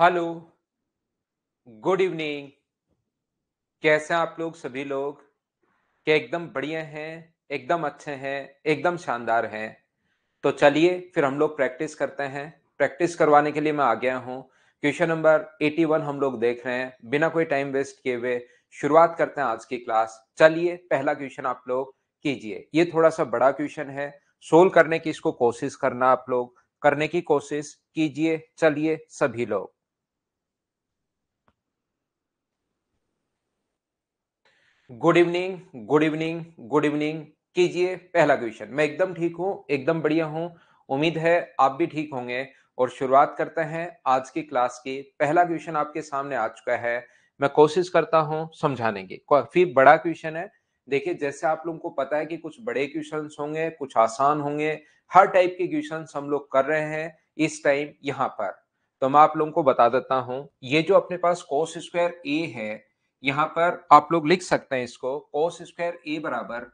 hello good evening कैसे हैं आप लोग सभी लोग क्या एकदम बढ़िया हैं एकदम अच्छे हैं एकदम शानदार हैं तो चलिए फिर हम लोग प्रैक्टिस करते हैं प्रैक्टिस करवाने के लिए मैं आ गया हूँ क्वेश्चन नंबर 81 हम लोग देख रहे हैं बिना कोई टाइम वेस्ट किए हुए शुरुआत करते हैं आज की क्लास चलिए पहला क्वेश्चन आप लोग कीजिए ये थोड़ा सा बड़ा क्वेश्चन है सोल्व करने की इसको कोशिश करना आप लोग करने की कोशिश कीजिए चलिए सभी लोग good evening good evening good evening कीजिए पहला क्वेश्चन मैं एकदम ठीक हूँ एकदम बढ़िया हूँ उम्मीद है आप भी ठीक होंगे और शुरुआत करते हैं आज की क्लास की पहला क्वेश्चन आपके सामने आ चुका है मैं कोशिश करता हूँ समझाने की काफी बड़ा क्वेश्चन है देखिए जैसे आप लोगों को पता है कि कुछ बड़े क्वेश्चन होंगे कुछ आसान होंगे हर टाइप के क्वेश्चन हम लोग कर रहे हैं इस टाइम यहाँ पर तो मैं आप लोगों को बता देता हूँ ये जो अपने पास कोस स्क्वायर ए है यहाँ पर आप लोग लिख सकते हैं इसको कोस स्क्वायर ए बराबर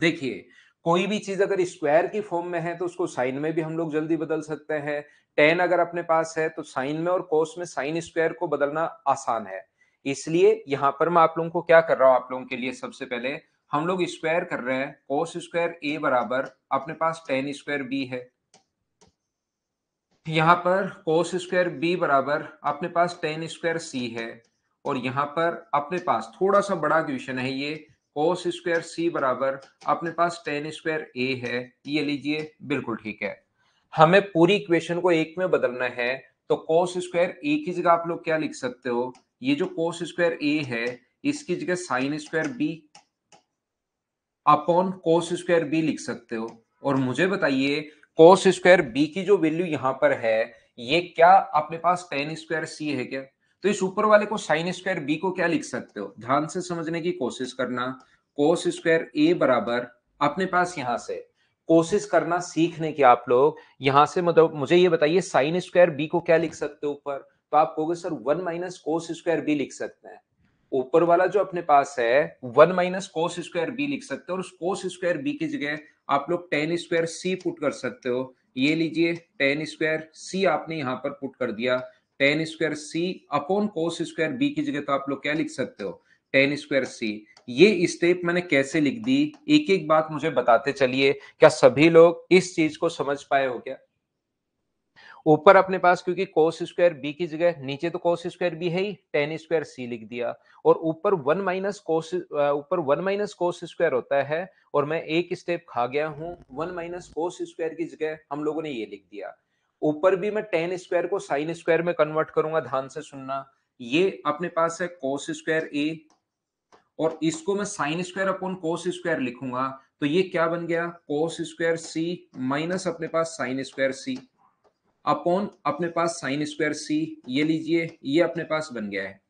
देखिए कोई भी चीज अगर स्क्वायर की फॉर्म में है तो उसको साइन में भी हम लोग जल्दी बदल सकते हैं टेन अगर अपने पास है तो साइन में और कोस में साइन स्क्वायर को बदलना आसान है इसलिए यहां पर मैं आप लोगों को क्या कर रहा हूं आप लोगों के लिए सबसे पहले हम लोग स्क्वायर कर रहे हैं कोस स्क्वायर ए बराबर अपने पास टेन स्क्वायर बी है यहां पर कोस स्क्वायर बी बराबर अपने पास टेन स्क्वायर सी है और यहाँ पर अपने पास थोड़ा सा बड़ा क्वेश्चन है ये कोस स्क्वायर सी बराबर अपने पास टेन स्क्वायर ए है ये लीजिए बिल्कुल ठीक है हमें पूरी इक्वेशन को एक में बदलना है तो कोस स्क्वायर ए की जगह आप लोग क्या लिख सकते हो ये जो कोस स्क्वायर ए है इसकी जगह sine square B upon cos square B लिख सकते हो और मुझे बताइए कोस स्क्वायर बी की जो वैल्यू यहां पर है ये क्या अपने पास टेन स्क्वायर सी है क्या तो इस ऊपर वाले को साइन स्क्वायर बी को क्या लिख सकते हो ध्यान से समझने की कोशिश करना कोस स्क्वायर ए बराबर अपने पास यहां से कोशिश करना सीखने की आप लोग यहां से मतलब मुझे ये बताइए साइन स्क्वायर बी को क्या लिख सकते हो ऊपर तो आप कहोगे sir one minus cos square B लिख सकते हैं ऊपर वाला जो अपने पास है one minus cos square B लिख सकते हो और उस कोस स्क्वायर बी की जगह आप लोग टेन स्क्वायर सी पुट कर सकते हो ये लीजिए टेन स्क्वायर सी आपने यहाँ पर पुट कर दिया tan square C upon cos square B की जगह तो आप लोग क्या लिख सकते हो टेन स्क्वायर सी ये स्टेप मैंने कैसे लिख दी एक एक बात मुझे बताते चलिए क्या सभी लोग इस चीज को समझ पाए हो क्या ऊपर अपने पास क्योंकि कोस स्क्वायर बी की जगह नीचे तो कोस स्क्वायर बी है ही टेन स्क्वायर सी लिख दिया और ऊपर वन माइनस कोस ऊपर वन माइनस कोस स्क्वायर होता है और मैं एक स्टेप खा गया हूं वन माइनस कोस स्क्वायर की जगह हम लोगों ने ये लिख दिया ऊपर भी मैं टेन स्क्वायर को साइन स्क्वायर में कन्वर्ट करूंगा ध्यान से सुनना ये अपने पास है कोस स्क्वायर ए और इसको मैं sine square upon cos square लिखूंगा तो ये क्या बन गया कोस स्क्वायर सी माइनस अपने पास साइन स्क्वायर सी अपॉन अपने पास साइन स्क्वायर सी ये लीजिए ये अपने पास बन गया है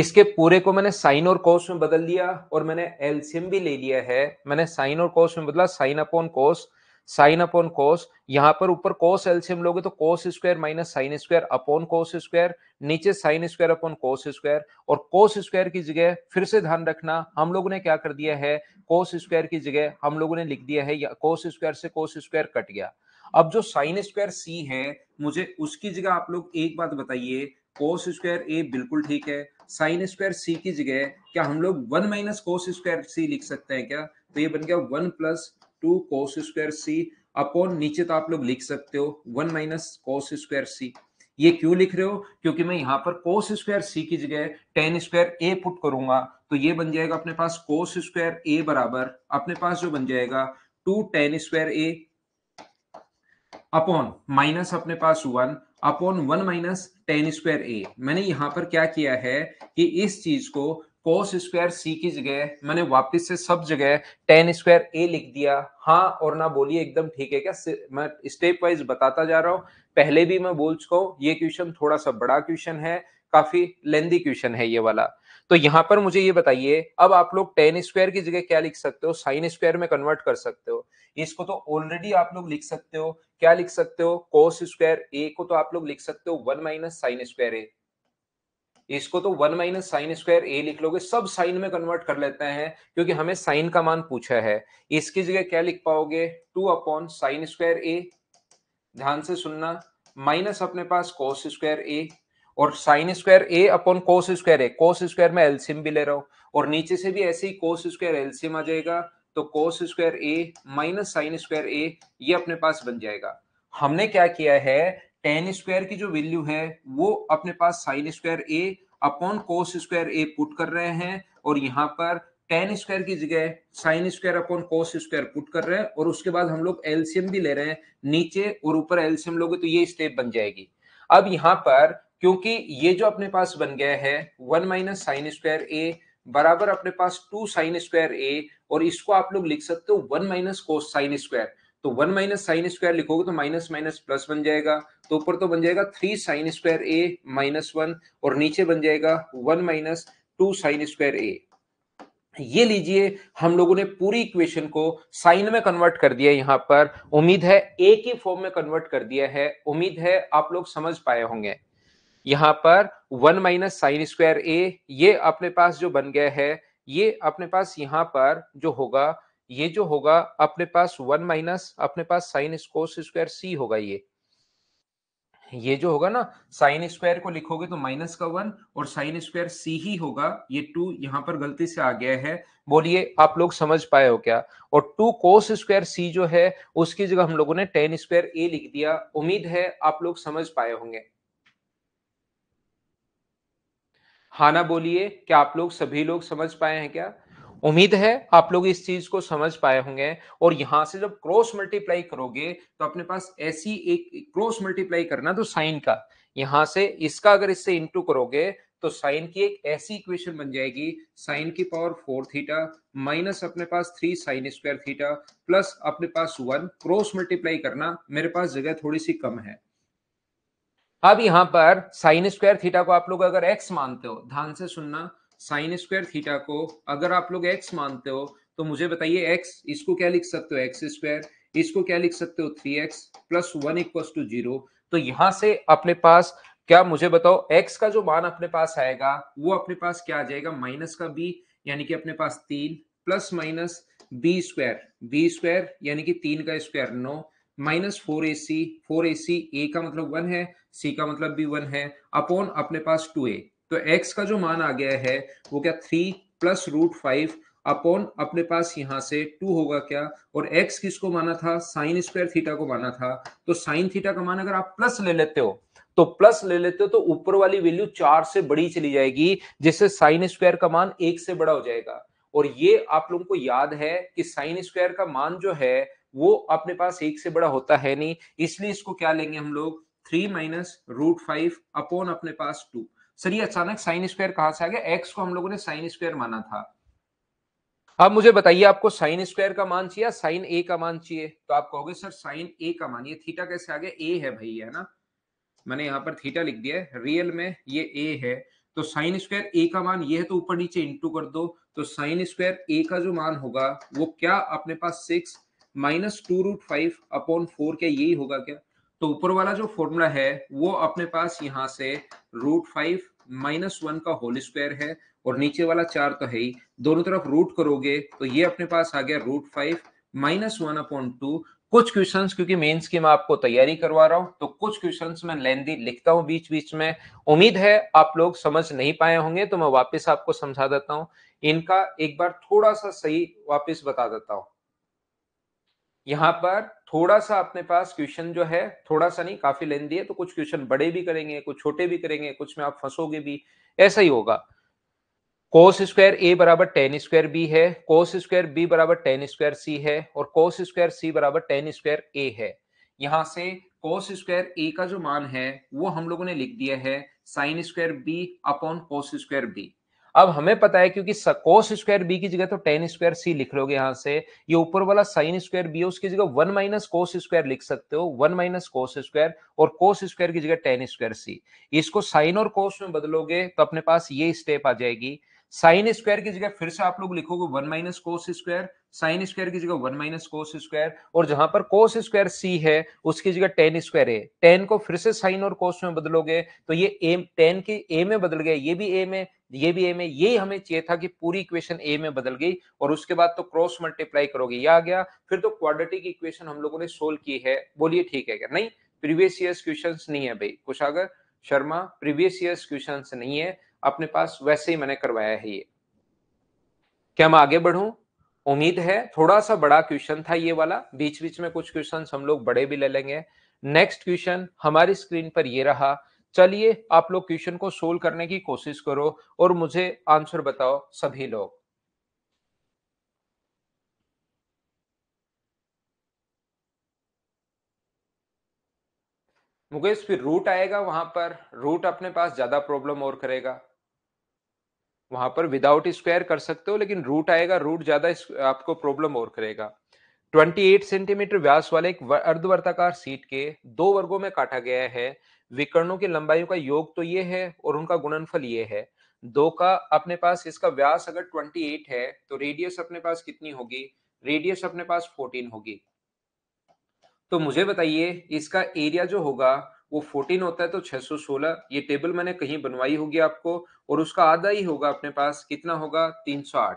इसके पूरे को मैंने साइन और कोस में बदल दिया और मैंने एलसीएम भी ले लिया है मैंने साइन और कोस में बदला sine upon cos sine upon cos यहां पर ऊपर कोस एलसीएम लोगे तो cos square minus sine square upon cos square नीचे sine square upon cos square और कोस स्क्वायर की जगह फिर से ध्यान रखना हम लोगों ने क्या कर दिया है कोस स्क्वायर की जगह हम लोगों ने लिख दिया है कोस स्क्वायर से कोस स्क्वायर कट गया अब जो साइन स्क्वायर सी है मुझे उसकी जगह आप लोग एक बात बताइए कोस स्क्वायर ए बिल्कुल ठीक है साइन स्क्वायर सी की जगह क्या हम लोग one minus cos square C लिख सकते हैं क्या तो ये बन गया one plus two cos square C upon नीचे तो आप लोग लिख सकते हो one minus cos square C ये क्यों लिख रहे हो क्योंकि मैं यहां पर कोस स्क्वायर सी की जगह टेन स्क्वायर ए पुट करूंगा तो ये बन जाएगा अपने पास कोस स्क्वायर ए बराबर अपने पास जो बन जाएगा two tan square A upon minus अपने पास one upon one minus tan square A मैंने यहां पर क्या किया है कि इस चीज को कोस स्क्वायर सी की जगह मैंने वापस से सब जगह टेन स्क्वायर ए लिख दिया हाँ और ना बोलिए एकदम ठीक है क्या मैं स्टेप वाइज बताता जा रहा हूँ पहले भी मैं बोल चुका हूँ ये क्वेश्चन थोड़ा सा बड़ा क्वेश्चन है काफी लेंदी क्वेश्चन है ये वाला तो यहाँ पर मुझे ये बताइए अब आप लोग टेन स्क्वायर की जगह क्या लिख सकते हो साइन स्क्वायर में कन्वर्ट कर सकते हो इसको तो ऑलरेडी आप लोग लिख सकते हो क्या लिख सकते हो कोस स्क्वायर ए को तो आप लोग लिख सकते हो one minus sine square A इसको तो one minus sine square A लिख लोगे सब साइन में कन्वर्ट कर लेते हैं क्योंकि हमें साइन का मान पूछा है इसकी जगह क्या लिख पाओगे two upon sine square A ध्यान से सुनना माइनस अपने पास कोस स्क्वायर ए और sine square A upon cos square A cos square में एल्सियम भी ले रहा हूं और नीचे से भी ऐसे ही कोस स्क्वायर एल्सियम आ जाएगा तो cos square A minus sine square A ये अपने पास बन जाएगा हमने क्या किया है टेन स्क्वायर की जो वैल्यू है वो अपने पास sine square A upon cos square A put कर रहे हैं और यहाँ पर टेन स्क्वायर की जगह sine square upon cos square put कर रहे हैं और उसके बाद हम लोग एलसीएम भी ले रहे हैं नीचे और ऊपर एलसीएम लोगे तो ये स्टेप बन जाएगी अब यहाँ पर क्योंकि ये जो अपने पास बन गया है one minus sine square A बराबर अपने पास टू साइन स्क्वायर ए और इसको आप लोग लिख सकते हो one minus cos sine square तो वन माइनस साइन स्क्वायर लिखोगे तो माइनस माइनस प्लस बन जाएगा तो ऊपर तो बन जाएगा three sine square A minus one और नीचे बन जाएगा one minus two sine square A ये लीजिए हम लोगों ने पूरी इक्वेशन को साइन में कन्वर्ट कर दिया यहाँ पर उम्मीद है ए की फॉर्म में कन्वर्ट कर दिया है उम्मीद है आप लोग समझ पाए होंगे यहां पर one minus sine square A ये अपने पास जो बन गया है ये अपने पास यहां पर जो होगा ये जो होगा अपने पास वन माइनस अपने पास साइन स्कोस स्क्वायर सी होगा ये ये जो होगा ना साइन स्क्वायर को लिखोगे तो माइनस का वन और साइन स्क्वायर सी ही होगा ये टू यहां पर गलती से आ गया है बोलिए आप लोग समझ पाए हो क्या और टू कोस स्क्वायर सी जो है उसकी जगह हम लोगों ने टेन स्क्वायर ए लिख दिया उम्मीद है आप लोग समझ पाए होंगे हाना बोलिए क्या आप लोग सभी लोग समझ पाए हैं क्या उम्मीद है आप लोग इस चीज को समझ पाए होंगे और यहां से जब क्रॉस मल्टीप्लाई करोगे तो अपने पास ऐसी एक क्रॉस मल्टीप्लाई करना तो साइन का यहां से इसका अगर इससे इंटू करोगे तो साइन की एक ऐसी इक्वेशन बन जाएगी साइन की पावर फोर थीटा माइनस अपने पास three sine square theta plus अपने पास वन क्रॉस मल्टीप्लाई करना मेरे पास जगह थोड़ी सी कम है अब यहां पर साइन स्क्वायर थीटा को आप लोग अगर एक्स मानते हो ध्यान से सुनना साइन स्क्वायर थीटा को अगर आप लोग एक्स मानते हो तो मुझे बताइए एक्स इसको क्या लिख सकते हो एक्स स्क्वायर इसको क्या लिख सकते हो three x plus one equal to zero तो यहां से अपने पास क्या मुझे बताओ एक्स का जो मान अपने पास आएगा वो अपने पास क्या आ जाएगा माइनस का बी यानी कि अपने पास तीन plus minus B square B square यानी कि तीन का square no minus four A C four A C A का मतलब वन है सी का मतलब भी वन है अपॉन अपने पास टू ए तो एक्स का जो मान आ गया है वो क्या three plus root five upon अपने पास यहां से टू होगा क्या और x किसको माना था साइन स्क्वायर थीटा को माना था तो साइन थीटा का मान अगर आप प्लस ले लेते हो तो प्लस ले लेते हो तो ऊपर वाली वैल्यू चार से बड़ी चली जाएगी जिससे साइन स्क्वायर का मान एक से बड़ा हो जाएगा और ये आप लोगों को याद है कि साइन स्क्वायर का मान जो है वो अपने पास एक से बड़ा होता है नहीं इसलिए इसको क्या लेंगे हम लोग three minus root five upon अपने पास टू सर ये अचानक साइन स्क्वायर कहां से आ गया एक्स को हम लोगों ने साइन स्क्वायर माना था अब मुझे बताइए आपको साइन स्क्वायर का मान चाहिए साइन ए का मान चाहिए तो आप कहोगे सर साइन ए का मान ये थीटा कैसे आ गया ए है भाई है ना मैंने यहाँ पर थीटा लिख दिया है रियल में ये ए है तो साइन स्क्वायर ए का मान ये है तो ऊपर नीचे इंटू कर दो तो साइन स्क्वायर ए का जो मान होगा वो क्या अपने पास six minus two root five upon four क्या यही होगा क्या तो ऊपर वाला जो फॉर्मूला है वो अपने पास यहाँ से रूट फाइव माइनस वन का होल स्क्वायर है और नीचे वाला चार तो है ही दोनों तरफ रूट करोगे तो ये अपने पास आ गया root five minus one upon two कुछ क्वेश्चन क्योंकि मेंस की मैं आपको तैयारी करवा रहा हूं तो कुछ क्वेश्चन मैं लेंदी लिखता हूं बीच बीच में उम्मीद है आप लोग समझ नहीं पाए होंगे तो मैं वापस आपको समझा देता हूं इनका एक बार थोड़ा सा सही वापस बता देता हूं यहाँ पर थोड़ा सा अपने पास क्वेश्चन जो है थोड़ा सा नहीं काफी लेंदी है तो कुछ क्वेश्चन बड़े भी करेंगे कुछ छोटे भी करेंगे कुछ में आप फंसोगे भी ऐसा ही होगा कोस स्क्वायर ए बराबर टेन स्क्वायर बी है कोस स्क्वायर बी बराबर टेन स्क्वायर सी है और कोस स्क्वायर सी बराबर टेन स्क्वायर ए है यहाँ से कोस स्क्वायर ए का जो मान है वो हम लोगों ने लिख दिया है sine square B upon cos square B अब हमें पता है क्योंकि कोस स्क्वायर बी की जगह तो टेन स्क्वायर सी लिख लोगे यहां से ये ऊपर वाला साइन स्क्वायर बी है उसकी जगह वन माइनस कोस स्क्वायर लिख सकते हो वन माइनस कोस स्क्वायर और कोस स्क्वायर की जगह टेन स्क्वायर सी इसको साइन और कोस में बदलोगे तो अपने पास ये स्टेप आ जाएगी साइन स्क्वायर की जगह फिर से आप लोग लिखोगे one minus cos square sine square की जगह वन माइनस कोस स्क्वायर और जहां पर कोस स्क्वायर सी है उसकी जगह टेन स्क्वायर ए टेन को फिर से साइन और कोस में बदलोगे तो ये ए टेन की ए में बदल गया ये भी ए में ये भी ए में ये हमें चाहिए था कि पूरी इक्वेशन ए में बदल गई और उसके बाद तो क्रॉस मल्टीप्लाई करोगे ये आ गया फिर तो क्वाड्रेटिक इक्वेशन हम लोगों ने सोल्व की है बोलिए ठीक है क्या नहीं प्रीवियस ईयर क्वेश्चन नहीं है भाई Kushagra Sharma previous year question नहीं है अपने पास वैसे ही मैंने करवाया है ये क्या मैं आगे बढ़ू उम्मीद है थोड़ा सा बड़ा क्वेश्चन था ये वाला बीच बीच में कुछ क्वेश्चन हम लोग बड़े भी ले लेंगे नेक्स्ट क्वेश्चन हमारी स्क्रीन पर ये रहा चलिए आप लोग क्वेश्चन को सोल्व करने की कोशिश करो और मुझे आंसर बताओ सभी लोग मुकेश फिर रूट आएगा वहां पर रूट अपने पास ज्यादा प्रॉब्लम और करेगा वहां पर विदाउट स्क्वायर कर सकते हो लेकिन रूट आएगा रूट ज्यादा आपको प्रॉब्लम और करेगा 28 सेंटीमीटर व्यास वाले एक अर्धवर्ताकार सीट के दो वर्गों में काटा गया है विकर्णों की लंबाइयों का योग तो ये है और उनका गुणनफल ये है दो का अपने पास इसका व्यास अगर 28 है तो रेडियस अपने पास कितनी होगी रेडियस अपने पास 14 होगी तो मुझे बताइए इसका एरिया जो होगा वो 14 होता है तो 616 ये टेबल मैंने कहीं बनवाई होगी आपको और उसका आधा ही होगा अपने पास कितना होगा 308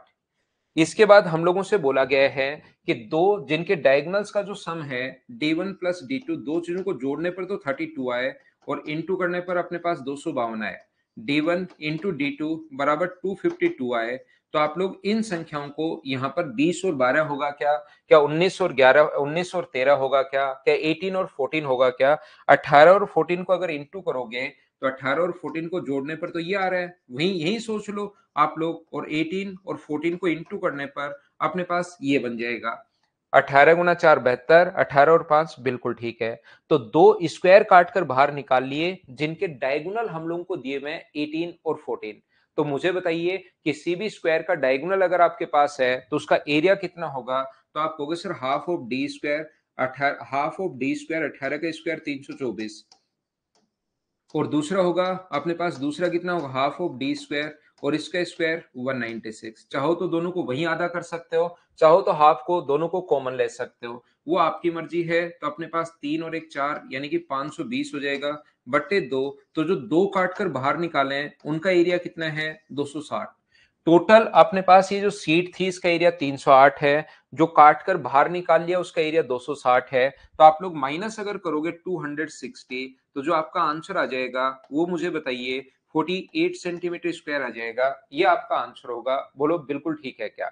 इसके बाद हम लोगों से बोला गया है कि दो जिनके डायगनल्स का जो सम है D one plus D two दो चीजों को जोड़ने पर तो 32 आए और इनटू करने पर अपने पास दो सौ बावन आए D one into D two बराबर टू फिफ्टी टू आए तो आप लोग इन संख्याओं को यहाँ पर बीस और बारह होगा क्या क्या उन्नीस और ग्यारह उन्नीस और तेरह होगा क्या क्या एटीन और फोर्टीन होगा क्या अठारह और फोर्टीन को अगर इंटू करोगे तो अठारह और फोर्टीन को जोड़ने पर तो ये आ रहा है वही यही सोच लो आप लोग और एटीन और फोर्टीन को इंटू करने पर अपने पास ये बन जाएगा अठारह गुना चार बहत्तर अठारह और पांच बिल्कुल ठीक है तो दो स्क्वायर काट कर बाहर निकाल लिए जिनके डायगोनल हम लोगों को दिए हुए एटीन और फोर्टीन तो मुझे बताइए किसी भी स्क्वायर का डायगोनल अगर आपके पास है तो उसका एरिया कितना होगा तो आप कहोगे sir half of D square अठारह हाफ ऑफ डी स्क्वायर अठारह का स्क्वायर तीन सौ चौबीस और दूसरा होगा अपने पास दूसरा कितना होगा हाफ ऑफ डी स्क्वायर और इसका स्क्वायर 196 चाहो तो दोनों को वही आधा कर सकते हो चाहो तो हाफ को दोनों को कॉमन ले सकते हो वो आपकी मर्जी है तो अपने पास तीन और एक चार यानी कि 520 हो जाएगा बट्टे दो तो जो दो काट कर बाहर निकाले हैं उनका एरिया कितना है 260 टोटल अपने पास ये जो सीट थी इसका एरिया 308 है जो काट कर बाहर निकाल लिया उसका एरिया 260 है तो आप लोग माइनस अगर करोगे 260 तो जो आपका आंसर आ जाएगा वो मुझे बताइए 48 सेंटीमीटर स्क्वायर आ जाएगा ये आपका आंसर होगा बोलो बिल्कुल ठीक है क्या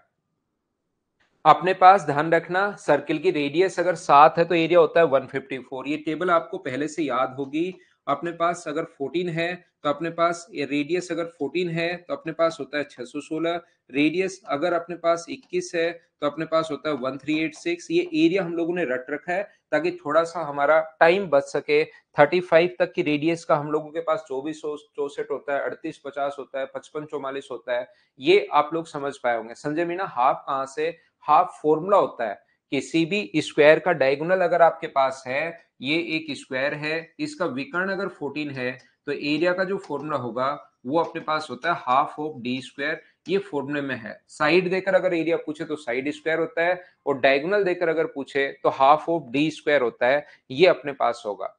अपने पास ध्यान रखना सर्किल की रेडियस अगर सात है तो एरिया होता है 154 ये टेबल आपको पहले से याद होगी अपने पास अगर 14 है तो अपने पास रेडियस अगर 14 है तो अपने पास होता है 616 रेडियस अगर अपने पास 21 है तो अपने पास होता है 1386 ये एरिया हम लोगों ने रट रखा है ताकि थोड़ा सा हमारा टाइम बच सके 35 तक की रेडियस का हम लोगों के पास चौबीस चौसठ होता है अड़तीस पचास होता है पचपन चौवालीस होता है ये आप लोग समझ पाए होंगे संजय मीना हाफ कहाँ से हाफ फॉर्मूला होता है किसी भी स्क्वायर का डायगोनल अगर आपके पास है ये एक स्क्वायर है इसका विकर्ण अगर 14 है तो एरिया का जो फॉर्मूला होगा वो अपने पास होता है हाफ ऑफ डी स्क्वायर ये फॉर्मूले में है साइड देकर अगर एरिया पूछे तो साइड स्क्वायर होता है और डायगोनल देकर अगर पूछे तो हाफ ऑफ डी स्क्वायर होता है ये अपने पास होगा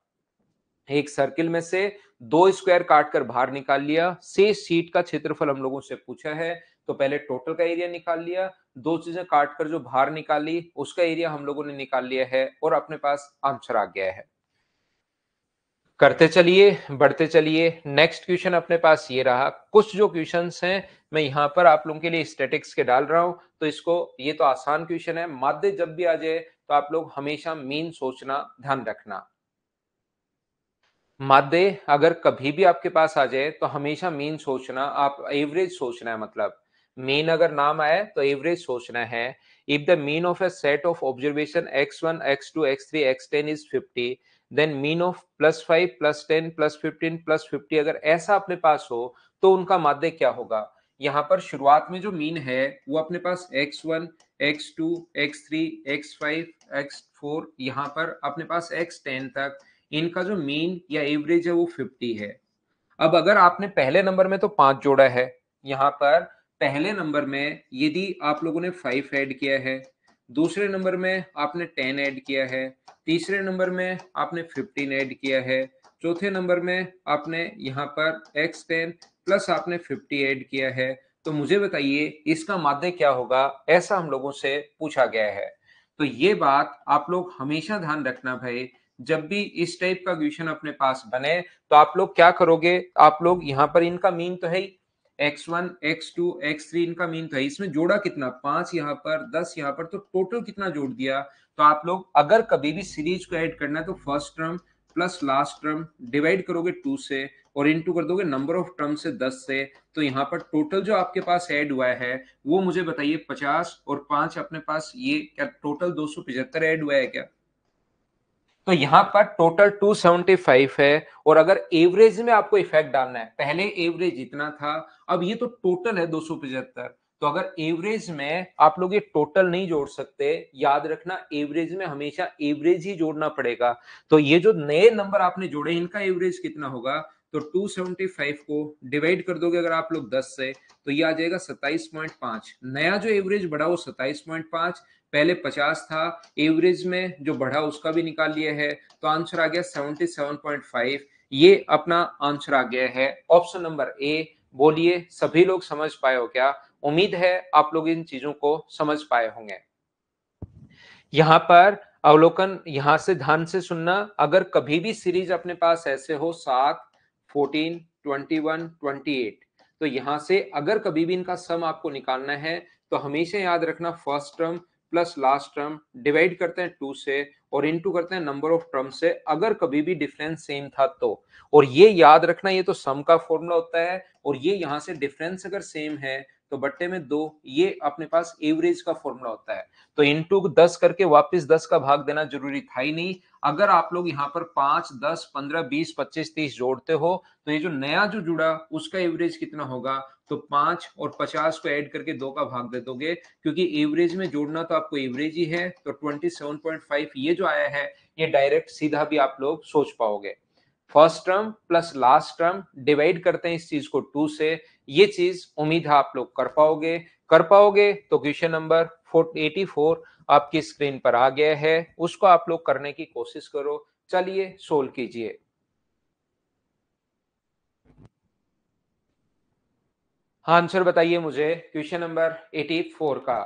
एक सर्किल में से दो स्क्वायर काट कर बाहर निकाल लिया से सीट का क्षेत्रफल हम लोगों से पूछा है तो पहले टोटल का एरिया निकाल लिया दो चीजें काट कर जो बाहर निकाली उसका एरिया हम लोगों ने निकाल लिया है और अपने पास आंसर आ गया है करते चलिए बढ़ते चलिए नेक्स्ट क्वेश्चन अपने पास ये रहा कुछ जो क्वेश्चन हैं मैं यहाँ पर आप लोगों के लिए स्टेटिक्स के डाल रहा हूं तो इसको ये तो आसान क्वेश्चन है माध्य जब भी आ जाए तो आप लोग हमेशा मीन सोचना ध्यान रखना माध्य अगर कभी भी आपके पास आ जाए तो हमेशा मीन सोचना आप एवरेज सोचना है मतलब मीन अगर नाम आया तो एवरेज सोचना है if the mean of a set of observation x one x two x three x ten is fifty then mean of plus five plus ten plus fifteen plus fifty अगर ऐसा अपने पास हो तो उनका माध्य क्या होगा यहाँ पर शुरुआत में जो मीन है वो अपने पास x one x two x three x five x four यहाँ पर अपने पास एक्स टेन तक इनका जो मीन या एवरेज है वो फिफ्टी है अब अगर आपने पहले नंबर में तो पांच जोड़ा है यहाँ पर पहले नंबर में यदि आप लोगों ने फाइव ऐड किया है दूसरे नंबर में आपने टेन ऐड किया है तीसरे नंबर में आपने फिफ्टीन ऐड किया है चौथे नंबर में आपने यहाँ पर एक्स टेन प्लस आपने फिफ्टी ऐड किया है तो मुझे बताइए इसका माध्य क्या होगा ऐसा हम लोगों से पूछा गया है तो ये बात आप लोग हमेशा ध्यान रखना भाई जब भी इस टाइप का क्वेश्चन अपने पास बने तो आप लोग क्या करोगे आप लोग यहाँ पर इनका मीन तो है ही x one x two x three इनका मीन था इसमें जोड़ा कितना पांच यहाँ पर दस यहाँ पर तो टोटल कितना जोड़ दिया तो आप लोग अगर कभी भी सीरीज को ऐड करना है तो first term plus last term divide करोगे टू से और इनटू कर दोगे नंबर ऑफ टर्म से दस से तो यहाँ पर टोटल जो आपके पास ऐड हुआ है वो मुझे बताइए पचास और पांच अपने पास ये क्या टोटल दो सौ पिछहत्तर ऐड हुआ है क्या तो यहाँ पर टोटल 275 है और अगर एवरेज में आपको इफेक्ट डालना है पहले एवरेज इतना था अब ये तो टोटल है दो तो अगर एवरेज में आप लोग ये टोटल नहीं जोड़ सकते याद रखना एवरेज में हमेशा एवरेज ही जोड़ना पड़ेगा तो ये जो नए नंबर आपने जोड़े इनका एवरेज कितना होगा तो 275 को डिवाइड कर दोगे अगर आप लोग 10 से तो ये आ जाएगा 27.5 नया जो एवरेज बढ़ा वो 27.5 पहले 50 था एवरेज में जो बढ़ा उसका भी निकाल लिया है तो आंसर आ गया 77.5 ये अपना आंसर आ गया है ऑप्शन नंबर ए बोलिए सभी लोग समझ पाए हो क्या उम्मीद है आप लोग इन चीजों को समझ पाए होंगे यहाँ पर अवलोकन यहां से ध्यान से सुनना अगर कभी भी सीरीज अपने पास ऐसे हो सात fourteen twenty one twenty eight तो यहां से अगर कभी भी इनका सम आपको निकालना है तो हमेशा याद रखना first term plus last term divide करते हैं टू से और इनटू करते हैं नंबर ऑफ टर्म से अगर कभी भी डिफरेंस सेम था तो और ये याद रखना ये तो सम का फॉर्मूला होता है और ये यहाँ से डिफरेंस अगर सेम है तो बट्टे में दो ये अपने पास एवरेज का फॉर्मूला होता है तो इनटू दस करके वापस दस का भाग देना जरूरी था ही नहीं अगर आप लोग यहाँ पर पांच दस पंद्रह बीस पच्चीस तीस जोड़ते हो तो ये जो नया जो जुड़ा उसका एवरेज कितना होगा तो पांच और पचास को ऐड करके दो का भाग दे दोगे क्योंकि एवरेज में जोड़ना तो आपको एवरेज ही है तो ट्वेंटी सेवन पॉइंट फाइव ये जो आया है ये डायरेक्ट सीधा भी आप लोग सोच पाओगे first term plus last term divide करते हैं इस चीज को टू से ये चीज उम्मीद है आप लोग कर पाओगे कर पाओगे तो क्वेश्चन नंबर एटी फोर आपकी स्क्रीन पर आ गया है उसको आप लोग करने की कोशिश करो चलिए सोल्व कीजिए हाँ आंसर बताइए मुझे क्वेश्चन नंबर फोर का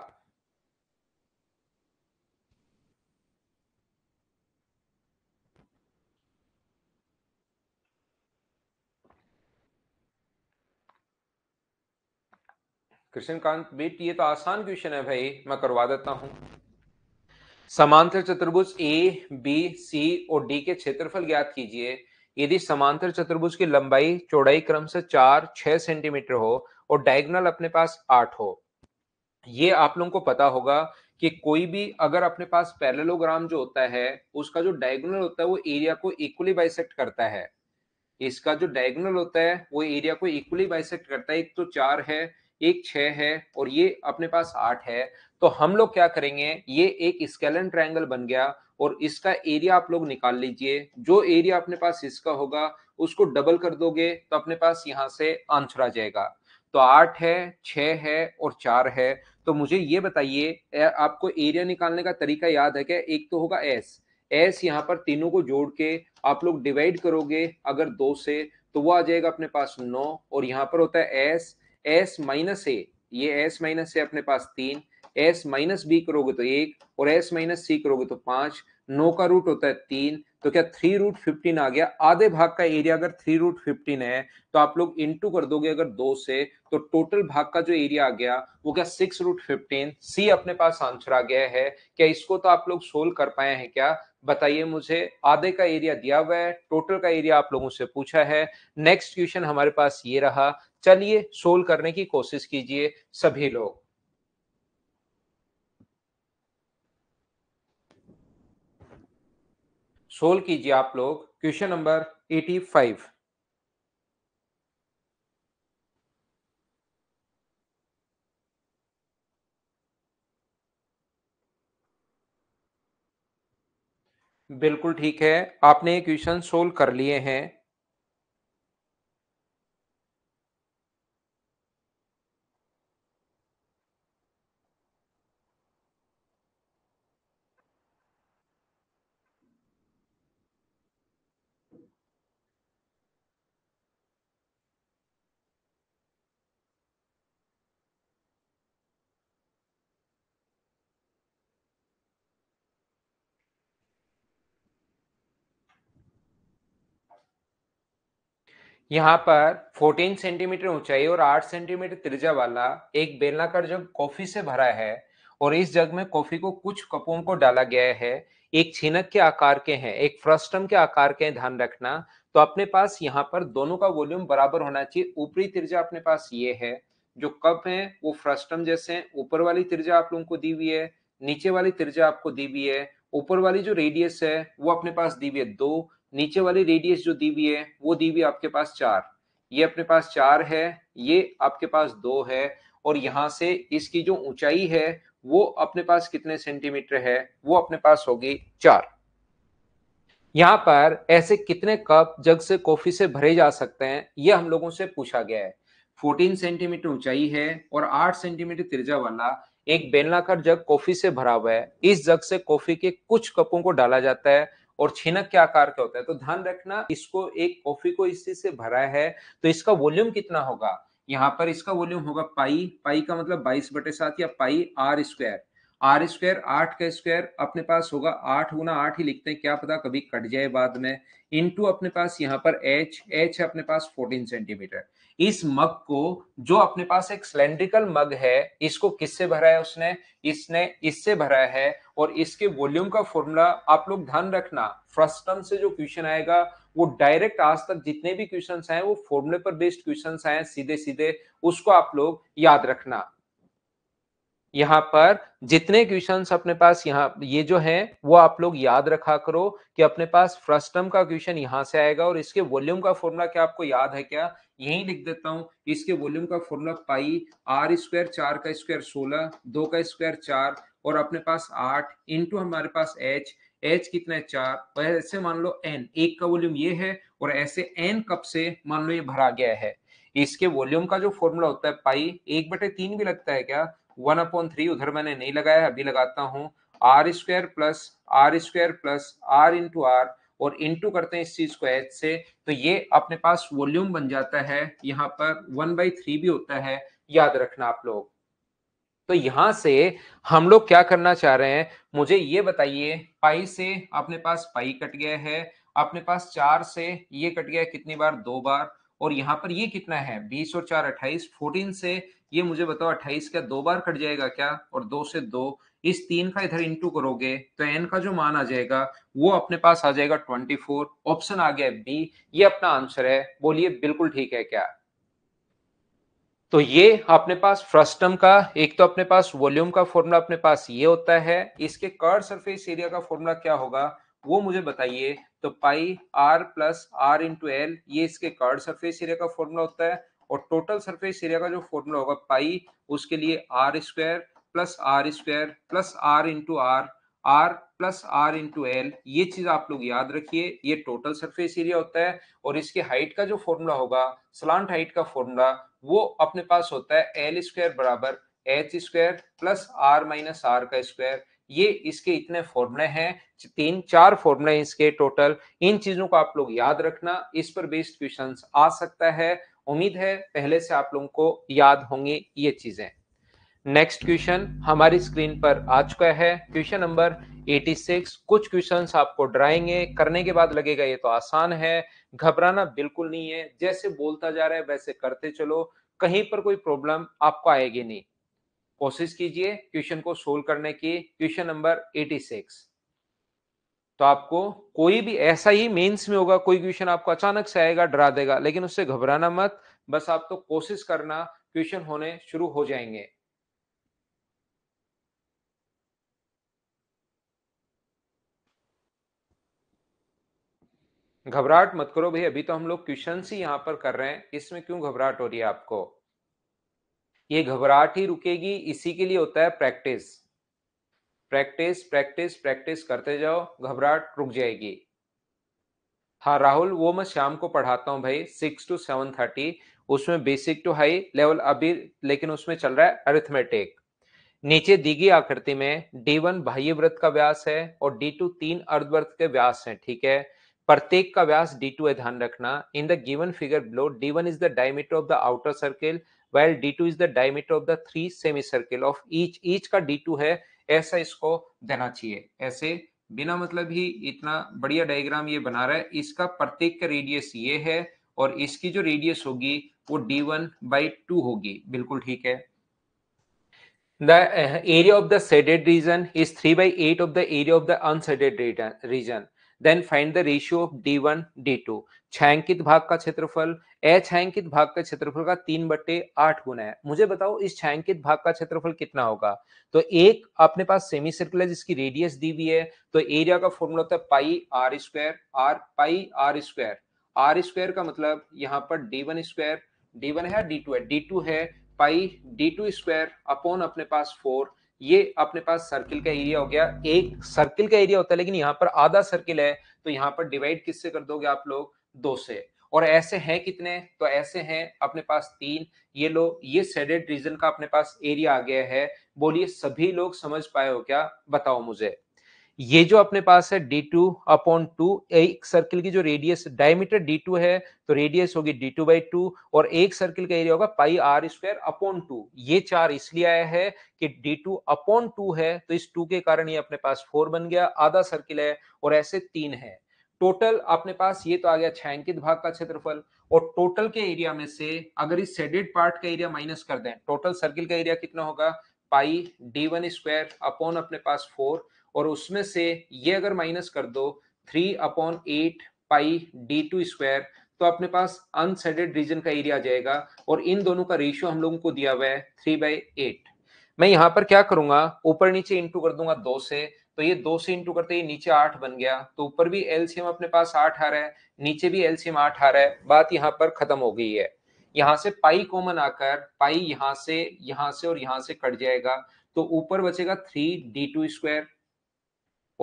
कृष्णकांत बेट ये तो आसान क्वेश्चन है भाई मैं करवा देता हूं समांतर चतुर्भुज ए बी सी और डी के क्षेत्रफल ज्ञात कीजिए यदि समांतर चतुर्भुज की लंबाई चौड़ाई क्रम से चार छह सेंटीमीटर हो और डायगोनल अपने पास आठ हो ये आप लोगों को पता होगा कि कोई भी अगर अपने पास पैरेलोग्राम जो होता है उसका जो डायगोनल होता है वो एरिया को इक्वली बाइसेक्ट करता है इसका जो डायगोनल होता है वो एरिया को इक्वली बाइसेक्ट करता है एक तो चार है एक छह है और ये अपने पास आठ है तो हम लोग क्या करेंगे ये एक स्केलन ट्रायंगल बन गया और इसका एरिया आप लोग निकाल लीजिए जो एरिया अपने पास इसका होगा उसको डबल कर दोगे तो अपने पास यहाँ से आंसर आ जाएगा तो आठ है छ है और चार है तो मुझे ये बताइए आपको एरिया निकालने का तरीका याद है क्या एक तो होगा एस एस यहाँ पर तीनों को जोड़ के आप लोग डिवाइड करोगे अगर दो से तो वो आ जाएगा अपने पास नौ और यहाँ पर होता है एस एस माइनस ए ये एस माइनस ए अपने पास तीन एस माइनस बी करोगे तो एक और एस माइनस सी करोगे तो पांच नौ का रूट होता है तीन तो क्या थ्री रूट फिफ्टीन आ गया आधे भाग का एरिया अगर थ्री रूट फिफ्टीन है तो आप लोग इंटू कर दोगे अगर दो से तो टोटल भाग का जो एरिया आ गया वो क्या सिक्स रूट फिफ्टीन सी अपने पास आंसर आ गया है क्या इसको तो आप लोग सोल्व कर पाए हैं क्या बताइए मुझे आधे का एरिया दिया हुआ है टोटल का एरिया आप लोगों से पूछा है नेक्स्ट क्वेश्चन हमारे पास ये रहा चलिए सोल्व करने की कोशिश कीजिए सभी लोग सोल्व कीजिए आप लोग क्वेश्चन नंबर 85 बिल्कुल ठीक है आपने क्वेश्चन सोल्व कर लिए हैं यहाँ पर 14 सेंटीमीटर ऊंचाई और 8 सेंटीमीटर त्रिज्या वाला एक बेलनाकार जग कॉफी से भरा है और इस जग में कॉफी को कुछ कपों को डाला गया है एक छिनक के आकार के हैं एक फ्रस्टम के आकार के ध्यान रखना तो अपने पास यहाँ पर दोनों का वॉल्यूम बराबर होना चाहिए ऊपरी त्रिज्या अपने पास ये है जो कप है वो फ्रस्टम जैसे हैं ऊपर वाली त्रिज्या आप लोगों को दी हुई है नीचे वाली त्रिज्या आपको दी हुई है ऊपर वाली जो रेडियस है वो अपने पास दी हुई है दो नीचे वाली रेडियस जो दी हुई है वो दी हुई आपके पास चार ये अपने पास चार है ये आपके पास दो है और यहां से इसकी जो ऊंचाई है वो अपने पास कितने सेंटीमीटर है वो अपने पास होगी चार यहाँ पर ऐसे कितने कप जग से कॉफी से भरे जा सकते हैं ये हम लोगों से पूछा गया है 14 सेंटीमीटर ऊंचाई है और 8 सेंटीमीटर तिरजा वाला एक बेलनाकार जग कॉफी से भरा हुआ है इस जग से कॉफी के कुछ कपों को डाला जाता है और छिनक के आकार के होता है तो ध्यान रखना इसको एक कॉफी को इसी से भरा है तो इसका वॉल्यूम कितना होगा यहाँ पर इसका वॉल्यूम होगा पाई पाई का मतलब बाईस बटे सात या pi are square are square आठ का स्क्वायर अपने पास होगा आठ गुना आठ ही लिखते हैं क्या पता कभी कट जाए बाद में इनटू अपने पास यहाँ पर एच एच है अपने पास फोर्टीन सेंटीमीटर इस मग को जो अपने पास एक सिलेंड्रिकल मग है इसको किससे भरा है उसने इसने इससे भरा है और इसके वॉल्यूम का फॉर्मूला आप लोग ध्यान रखना फर्स्ट टर्म से जो क्वेश्चन आएगा वो डायरेक्ट आज तक जितने भी क्वेश्चन आए वो फॉर्मूले पर बेस्ड क्वेश्चन आए सीधे सीधे उसको आप लोग याद रखना यहाँ पर जितने क्वेश्चन अपने पास यहाँ ये जो है वो आप लोग याद रखा करो कि अपने पास फर्स्ट टर्म का क्वेश्चन यहाँ से आएगा और इसके वॉल्यूम का फॉर्मूला क्या आपको याद है क्या यही लिख देता हूँ इसके वॉल्यूम का फॉर्मूला पाई आर स्क्वायर चार का स्क्वायर सोलह दो का स्क्वायर चार और अपने पास आठ इंटू हमारे पास एच एच कितना है चार और ऐसे मान लो एन एक का वॉल्यूम ये है और ऐसे एन कप से मान लो ये भरा गया है इसके वॉल्यूम का जो फॉर्मूला होता है पाई एक बटे तीन भी लगता है क्या वन अपॉन थ्री उधर मैंने नहीं लगाया अभी लगाता हूँ r square plus are square plus are into r और इंटू करते हैं इस चीज को एच से तो ये अपने पास वॉल्यूम बन जाता है यहाँ पर वन बाई थ्री भी होता है याद रखना आप लोग तो यहां से हम लोग क्या करना चाह रहे हैं मुझे ये बताइए पाई से अपने पास पाई कट गया है अपने पास चार से ये कट गया कितनी बार दो बार और यहाँ पर ये कितना है बीस और चार अट्ठाईस फोर्टीन से ये मुझे बताओ अट्ठाईस का दो बार कट जाएगा क्या और दो से दो इस तीन का इधर इंटू करोगे तो एन का जो मान आ जाएगा वो अपने पास आ जाएगा ट्वेंटी फोर ऑप्शन आ गया बी ये अपना आंसर है बोलिए बिल्कुल ठीक है क्या तो ये अपने पास फर्स्ट टर्म का एक तो अपने पास वॉल्यूम का फॉर्मूला अपने पास ये होता है इसके कर्ड सरफेस एरिया का फॉर्मूला क्या होगा वो मुझे बताइए तो pi R plus are into L ये इसके कर्ड सरफेस एरिया का फॉर्मूला होता है और टोटल सरफेस एरिया का जो फॉर्मूला होगा पाई उसके लिए R square plus are square plus are into R R plus are into L ये चीज आप लोग याद रखिए ये टोटल सरफेस एरिया होता है और इसके हाइट का जो फॉर्मूला होगा स्लांट हाइट का फॉर्मूला वो अपने पास होता है एल स्क्वायर बराबर H square plus R minus R का स्क्वायर ये इसके इतने फॉर्मूले हैं तीन चार फॉर्मूले इसके टोटल इन चीजों को आप लोग याद रखना इस पर बेस्ड क्वेश्चन आ सकता है उम्मीद है पहले से आप लोगों को याद होंगे ये चीजें नेक्स्ट क्वेश्चन हमारी स्क्रीन पर आ चुका है क्वेश्चन नंबर 86 कुछ क्वेश्चन आपको डराएंगे करने के बाद लगेगा ये तो आसान है घबराना बिल्कुल नहीं है जैसे बोलता जा रहा है वैसे करते चलो कहीं पर कोई प्रॉब्लम आपको आएगी नहीं कोशिश कीजिए क्वेश्चन को सोल्व करने की क्वेश्चन नंबर 86 तो आपको कोई भी ऐसा ही मेंस में होगा कोई क्वेश्चन आपको अचानक से आएगा डरा देगा लेकिन उससे घबराना मत बस आप तो कोशिश करना क्वेश्चन होने शुरू हो जाएंगे घबराहट मत करो भाई अभी तो हम लोग क्वेश्चन ही यहां पर कर रहे हैं इसमें क्यों घबराहट हो रही है आपको ये घबराहट ही रुकेगी इसी के लिए होता है प्रैक्टिस प्रैक्टिस प्रैक्टिस प्रैक्टिस करते जाओ घबराहट रुक जाएगी हाँ राहुल वो मैं शाम को पढ़ाता हूँ भाई सिक्स टू सेवन थर्टी उसमें बेसिक टू हाई लेवल अभी लेकिन उसमें चल रहा है अरिथमेटिक नीचे दी गई आकृति में डी वन बाह्य व्रत का व्यास है और डी टू तीन अर्धव्रत के व्यास हैं ठीक है प्रत्येक का व्यास डी टू है ध्यान रखना in the given figure below D one is the diameter of the outer circle well D two is the diameter of the three semicircle of each each का डी टू है ऐसा इसको देना चाहिए ऐसे बिना मतलब ही इतना बढ़िया डायग्राम ये बना रहा है इसका प्रत्येक का रेडियस ये है और इसकी जो रेडियस होगी वो d1 वन बाई होगी बिल्कुल ठीक है the area of the shaded region is three by eight of the area of the unshaded region then find the ratio of d1 d2 छायांकित भाग का क्षेत्रफल ए छायांकित भाग का क्षेत्रफल का तीन बट्टे आठ गुना है मुझे बताओ इस छायांकित भाग का क्षेत्रफल कितना होगा तो एक अपने पास सेमी सर्कुलर जिसकी रेडियस दी हुई है तो एरिया का फॉर्मूला होता है pi are square R pi are square are square का मतलब यहाँ पर D one square D one है डी टू है डी टू है pi D two square upon अपने पास फोर ये अपने पास सर्किल का एरिया हो गया एक सर्किल का एरिया होता है लेकिन यहाँ पर आधा सर्किल है तो यहाँ पर डिवाइड किससे कर दोगे आप लोग दो से और ऐसे हैं कितने तो ऐसे हैं अपने पास तीन ये लोग ये सेडेड रीजन का अपने पास एरिया आ गया है बोलिए सभी लोग समझ पाए हो क्या बताओ मुझे ये जो अपने पास है डी टू अपॉन टू एक सर्किल की जो रेडियस डायमीटर डी टू है तो रेडियस होगी डी टू बाई टू और एक सर्किल का एरिया होगा pi are square upon two ये चार इसलिए आया है कि डी टू अपॉन टू है तो इस टू के कारण ये अपने पास फोर बन गया आधा सर्किल है और ऐसे तीन है टोटल आपने पास ये तो आ गया छायांकित भाग का क्षेत्रफल और टोटल के एरिया में से अगर इस सेडेड पार्ट का एरिया माइनस कर दें टोटल सर्किल का एरिया कितना होगा pi D one square upon अपने पास फोर और उसमें से ये अगर माइनस कर दो three upon eight pi D two square तो अपने पास अनसेडेड रीजन का एरिया आ जाएगा और इन दोनों का रेशियो हम लोगों को दिया हुआ है थ्री बाई एट मैं यहाँ पर क्या करूंगा ऊपर नीचे इंटू कर दूंगा दो से तो ये दो से इंटू करते ही नीचे आठ बन गया तो ऊपर भी एलसीएम अपने पास आठ आ रहा है नीचे भी एलसीएम आठ आ रहा है बात यहाँ पर खत्म हो गई है यहाँ से पाई कॉमन आकर पाई यहाँ से यहाँ से और यहाँ से कट जाएगा तो ऊपर बचेगा थ्री डी टू स्क्वायर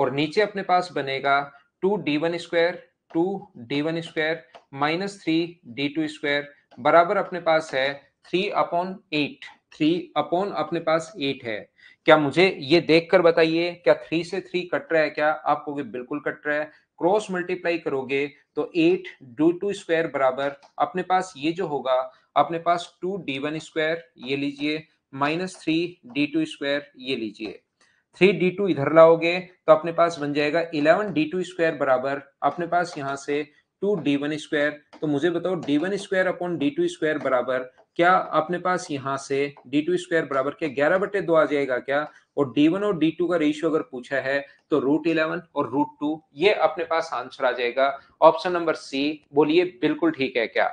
और नीचे अपने पास बनेगा two D one square two D one square minus three D two square बराबर अपने पास है three upon eight three upon अपने पास एट है क्या मुझे ये देखकर बताइए क्या थ्री से थ्री कट रहा है क्या आप कहोगे बिल्कुल कट रहा है क्रॉस मल्टीप्लाई करोगे तो एट डू टू स्क्वायर बराबर अपने पास ये जो होगा अपने पास टू डी वन स्क्वायर ये लीजिए minus three D two square ये लीजिए थ्री डी टू इधर लाओगे तो अपने पास बन जाएगा इलेवन डी टू स्क्वायर बराबर अपने पास यहां से टू डी वन स्क्वायर तो मुझे बताओ D one square upon D two square बराबर क्या अपने पास यहाँ से डी टू स्क्वायर बराबर के ग्यारह बटे दो आ जाएगा क्या और डी वन और डी टू का रेशियो अगर पूछा है तो रूट इलेवन और रूट टू ये अपने पास आंसर आ जाएगा ऑप्शन नंबर सी बोलिए बिल्कुल ठीक है क्या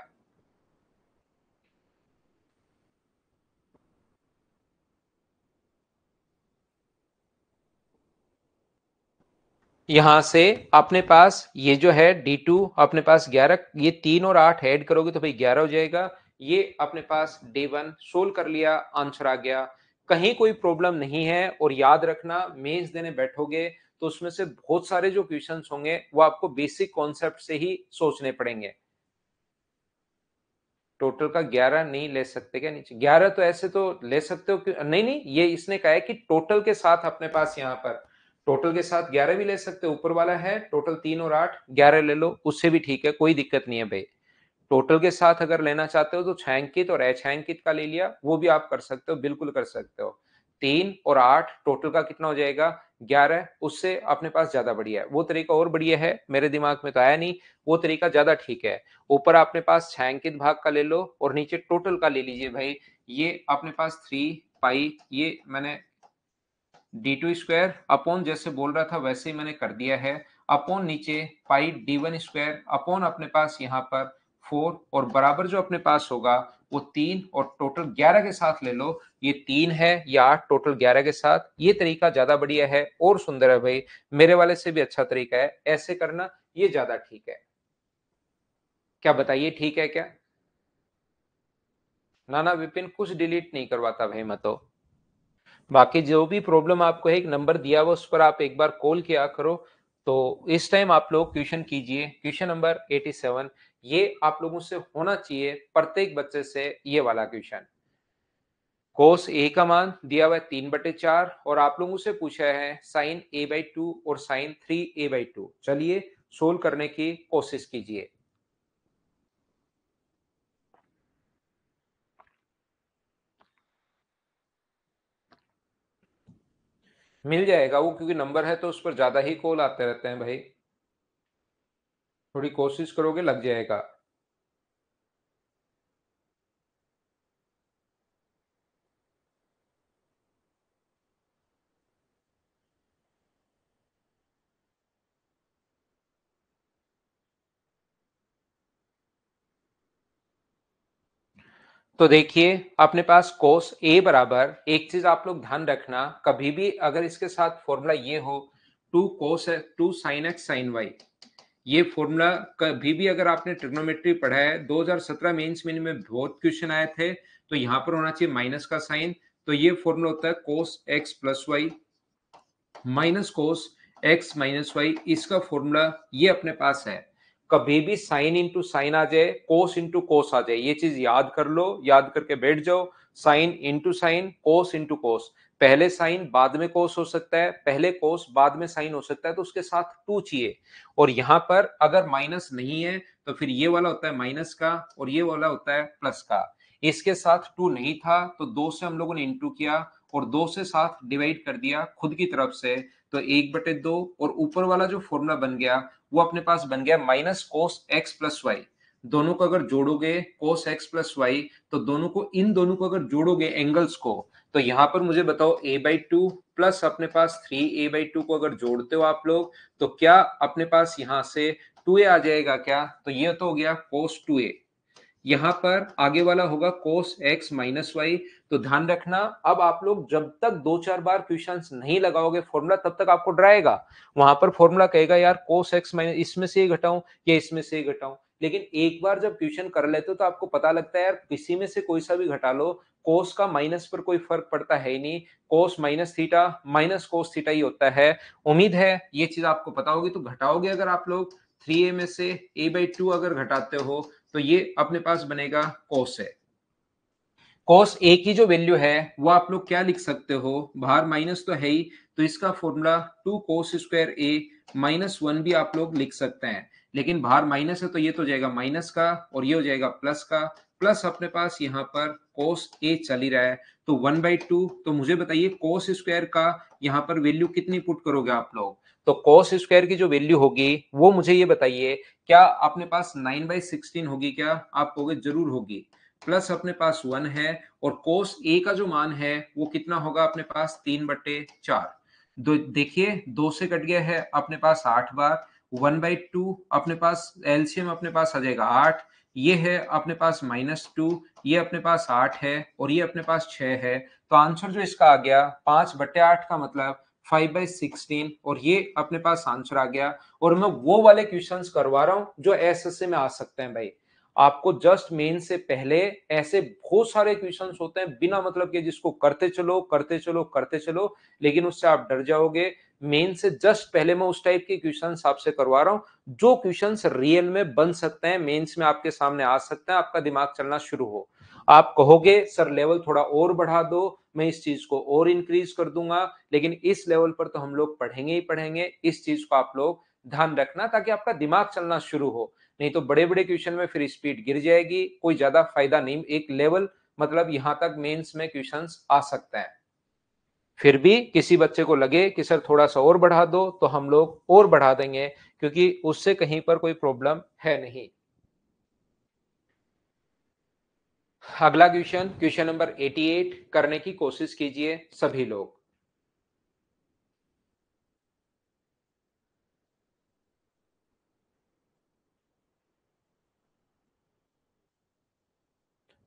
यहां से अपने पास ये जो है D2 अपने पास 11 ये तीन और आठ ऐड करोगे तो भाई 11 हो जाएगा ये अपने पास डे वन सोल्व कर लिया आंसर आ गया कहीं कोई प्रॉब्लम नहीं है और याद रखना मेन्स देने बैठोगे तो उसमें से बहुत सारे जो क्वेश्चन होंगे वो आपको बेसिक कॉन्सेप्ट से ही सोचने पड़ेंगे टोटल का ग्यारह नहीं ले सकते क्या नीचे ग्यारह तो ऐसे तो ले सकते हो नहीं नहीं ये इसने कहा है कि टोटल के साथ अपने पास यहां पर टोटल के साथ ग्यारह भी ले सकते हो ऊपर वाला है टोटल तीन और आठ ग्यारह ले लो उससे भी ठीक है कोई दिक्कत नहीं है भाई टोटल के साथ अगर लेना चाहते हो तो छायांकित और अछायांकित का ले लिया वो भी आप कर सकते हो बिल्कुल कर सकते हो तीन और आठ टोटल का कितना हो जाएगा ग्यारह उससे अपने पास ज्यादा बढ़िया है वो तरीका और बढ़िया है मेरे दिमाग में तो आया नहीं वो तरीका ज्यादा ठीक है ऊपर अपने पास छायांकित भाग का ले लो और नीचे टोटल का ले लीजिए भाई ये अपने पास थ्री पाई ये मैंने डी टू स्क्वायर अपॉन जैसे बोल रहा था वैसे ही मैंने कर दिया है अपॉन नीचे pi D one square upon अपने पास यहाँ पर फोर और बराबर जो अपने पास होगा वो तीन और टोटल ग्यारह के साथ ले लो ये तीन है या आठ टोटल ग्यारह के साथ ये तरीका ज्यादा बढ़िया है और सुंदर है भाई मेरे वाले से भी अच्छा तरीका है ऐसे करना ये ज्यादा ठीक है क्या बताइए ठीक है क्या नाना विपिन कुछ डिलीट नहीं करवाता भाई मैं तो बाकी जो भी प्रॉब्लम आपको है एक नंबर दिया हुआ उस पर आप एक बार कॉल किया करो तो इस टाइम आप लोग क्वेश्चन कीजिए क्वेश्चन नंबर एटी सेवन ये आप लोगों से होना चाहिए प्रत्येक बच्चे से ये वाला क्वेश्चन कोस ए का मान दिया हुआ है तीन बटे चार और आप लोगों से पूछा है साइन ए बाई टू और sine three A by two चलिए सोल्व करने की कोशिश कीजिए मिल जाएगा वो क्योंकि नंबर है तो उस पर ज्यादा ही कॉल आते रहते हैं भाई थोड़ी कोशिश करोगे लग जाएगा तो देखिए अपने पास कोस ए बराबर एक चीज आप लोग ध्यान रखना कभी भी अगर इसके साथ फॉर्मूला ये हो two cos two sine X sine Y ये फॉर्मूला कभी भी अगर आपने ट्रिग्नोमेट्री पढ़ा है 2017 मेंस में बहुत क्वेश्चन आए थे तो यहाँ पर होना चाहिए माइनस का साइन तो ये फॉर्मूला होता है cos X plus Y minus cos X minus Y इसका फॉर्मूला ये अपने पास है कभी भी साइन इंटू साइन आ जाए कोस इंटू कोस आ जाए ये चीज याद कर लो याद करके बैठ जाओ sine into sine cos into cos पहले साइन बाद में कोस हो सकता है पहले कोस बाद में साइन हो सकता है तो उसके साथ टू चाहिए और यहाँ पर अगर माइनस नहीं है तो फिर ये वाला होता है माइनस का और ये वाला होता है प्लस का इसके साथ टू नहीं था तो दो से हम लोगों ने इंटू किया और दो से साथ डिवाइड कर दिया खुद की तरफ से तो एक बटे दो और ऊपर वाला जो फॉर्मूला बन गया वो अपने पास बन गया minus cos X plus Y दोनों को अगर जोड़ोगे कोस एक्स प्लस वाई तो दोनों को इन दोनों को अगर जोड़ोगे एंगल्स को तो यहां पर मुझे बताओ ए बाई टू प्लस अपने पास थ्री ए बाई टू को अगर जोड़ते हो आप लोग तो क्या अपने पास यहां से टू ए आ जाएगा क्या तो ये तो हो गया कोस टू ए यहाँ पर आगे वाला होगा कोस एक्स माइनस वाई तो ध्यान रखना अब आप लोग जब तक दो चार बार क्वेश्चन नहीं लगाओगे फॉर्मूला तब तक आपको डराएगा वहां पर फॉर्मूला कहेगा यार कोस एक्स माइनस इसमें से घटाऊ घटाऊं या इसमें से घटाऊ घटाऊं लेकिन एक बार जब ट्यूशन कर लेते हो तो आपको पता लगता है यार किसी में से कोई सा भी घटा लो कोस का माइनस पर कोई फर्क पड़ता है ही नहीं cos minus theta minus cos theta ही होता है उम्मीद है ये चीज आपको पता होगी तो घटाओगे अगर आप लोग थ्री ए में से ए बाई टू अगर घटाते हो तो ये अपने पास बनेगा कोस है कोस ए की जो वैल्यू है वो आप लोग क्या लिख सकते हो बाहर माइनस तो है ही तो इसका formula two cos square A minus one भी आप लोग लिख सकते हैं लेकिन बाहर माइनस है तो ये तो जाएगा माइनस का और ये हो जाएगा प्लस का प्लस अपने पास यहाँ पर कोस ए चल ही रहा है तो वन बाई टू तो मुझे बताइए कोस स्क्वायर का यहाँ पर वैल्यू कितनी पुट करोगे आप लोग तो कोस स्क्वायर की जो वैल्यू होगी वो मुझे ये बताइए क्या अपने पास नाइन बाई सिक्सटीन होगी क्या आप कहोगे जरूर होगी प्लस अपने पास वन है और कोस ए का जो मान है वो कितना होगा अपने पास तीन बट्टे चार दो देखिए दो से कट गया है अपने पास आठ बार वन बाई टू अपने पास एल्शियम अपने पास आ जाएगा आठ ये है अपने पास माइनस टू ये अपने पास आठ है और ये अपने पास छह है तो आंसर जो इसका आ गया पांच बट्टे आठ का मतलब फाइव बाई सिक्सटीन और ये अपने पास आंसर आ गया और मैं वो वाले क्वेश्चंस करवा रहा हूँ जो एस एस में आ सकते हैं भाई आपको जस्ट मेन से पहले ऐसे बहुत सारे क्वेश्चंस होते हैं बिना मतलब के जिसको करते चलो करते चलो करते चलो लेकिन उससे आप डर जाओगे मेन से जस्ट पहले मैं उस टाइप के क्वेश्चन आपसे करवा रहा हूँ जो क्वेश्चन रियल में बन सकते हैं मेन्स में आपके सामने आ सकते हैं आपका दिमाग चलना शुरू हो आप कहोगे सर लेवल थोड़ा और बढ़ा दो मैं इस चीज को और इंक्रीज कर दूंगा लेकिन इस लेवल पर तो हम लोग पढ़ेंगे ही पढ़ेंगे इस चीज को आप लोग ध्यान रखना ताकि आपका दिमाग चलना शुरू हो नहीं तो बड़े बड़े क्वेश्चन में फिर स्पीड गिर जाएगी कोई ज्यादा फायदा नहीं एक लेवल मतलब यहां तक मेंस में क्वेश्चंस आ सकते हैं फिर भी किसी बच्चे को लगे कि सर थोड़ा सा और बढ़ा दो तो हम लोग और बढ़ा देंगे क्योंकि उससे कहीं पर कोई प्रॉब्लम है नहीं अगला क्वेश्चन क्वेश्चन नंबर 88 करने की कोशिश कीजिए सभी लोग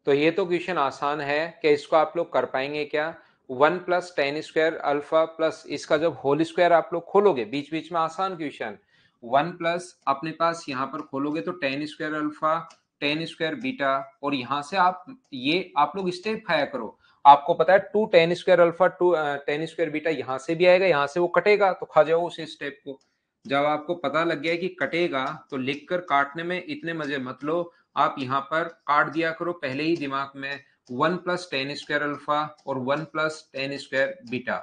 तो ये तो क्वेश्चन आसान है क्या इसको आप लोग कर पाएंगे क्या one plus tan square alpha plus इसका जब होल स्क्वायर आप लोग खोलोगे बीच बीच में आसान क्वेश्चन वन प्लस अपने पास यहाँ पर खोलोगे तो tan square alpha tan square beta और यहाँ से आप ये आप लोग स्टेप फाया करो आपको पता है two tan square alpha two tan square beta यहाँ से भी आएगा यहाँ से वो कटेगा तो खा जाओ उस स्टेप को जब आपको पता लग गया कि कटेगा तो लिख कर काटने में इतने मजे मत लो आप यहाँ पर काट दिया करो पहले ही दिमाग में one plus tan square alpha और one plus tan square beta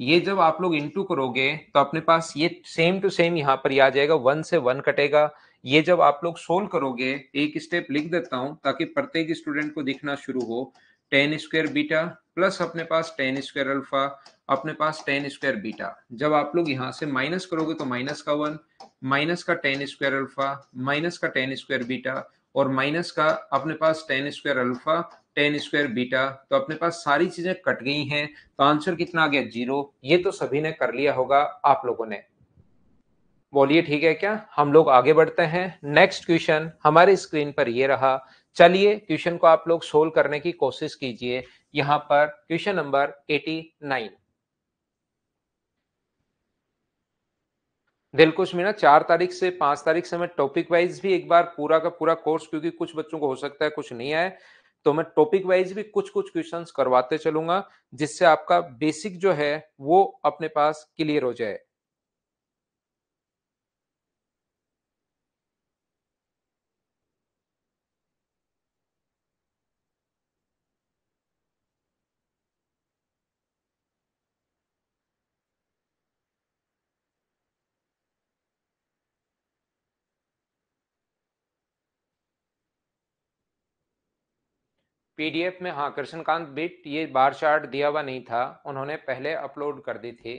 ये जब आप लोग इंटू करोगे तो अपने पास ये सेम टू सेम यहाँ पर आ जाएगा वन से वन कटेगा ये जब आप लोग सोल्व करोगे एक स्टेप लिख देता हूँ ताकि प्रत्येक स्टूडेंट को दिखना शुरू हो टेन स्क्वायर बीटा प्लस अपने पास टेन स्क्वायर अल्फा अपने पास टेन स्क्वायर बीटा जब आप लोग यहाँ से माइनस करोगे तो माइनस का वन माइनस का टेन स्क्वायर अल्फा माइनस का टेन स्क्वायर बीटा और माइनस का अपने पास tan square alpha tan square beta तो अपने पास सारी चीजें कट गई हैं तो आंसर कितना आ गया जीरो ये तो सभी ने कर लिया होगा आप लोगों ने बोलिए ठीक है क्या हम लोग आगे बढ़ते हैं नेक्स्ट क्वेश्चन हमारे स्क्रीन पर ये रहा चलिए क्वेश्चन को आप लोग सोल्व करने की कोशिश कीजिए यहां पर question number eighty nine Dilkhush Meena चार तारीख से पांच तारीख से मैं टॉपिक वाइज भी एक बार पूरा का पूरा कोर्स क्योंकि कुछ बच्चों को हो सकता है कुछ नहीं आए तो मैं टॉपिक वाइज भी कुछ कुछ क्वेश्चन करवाते चलूंगा जिससे आपका बेसिक जो है वो अपने पास क्लियर हो जाए पीडीएफ में हाँ कृष्णकांत बिट ये बार चार्ट दिया हुआ नहीं था उन्होंने पहले अपलोड कर दी थी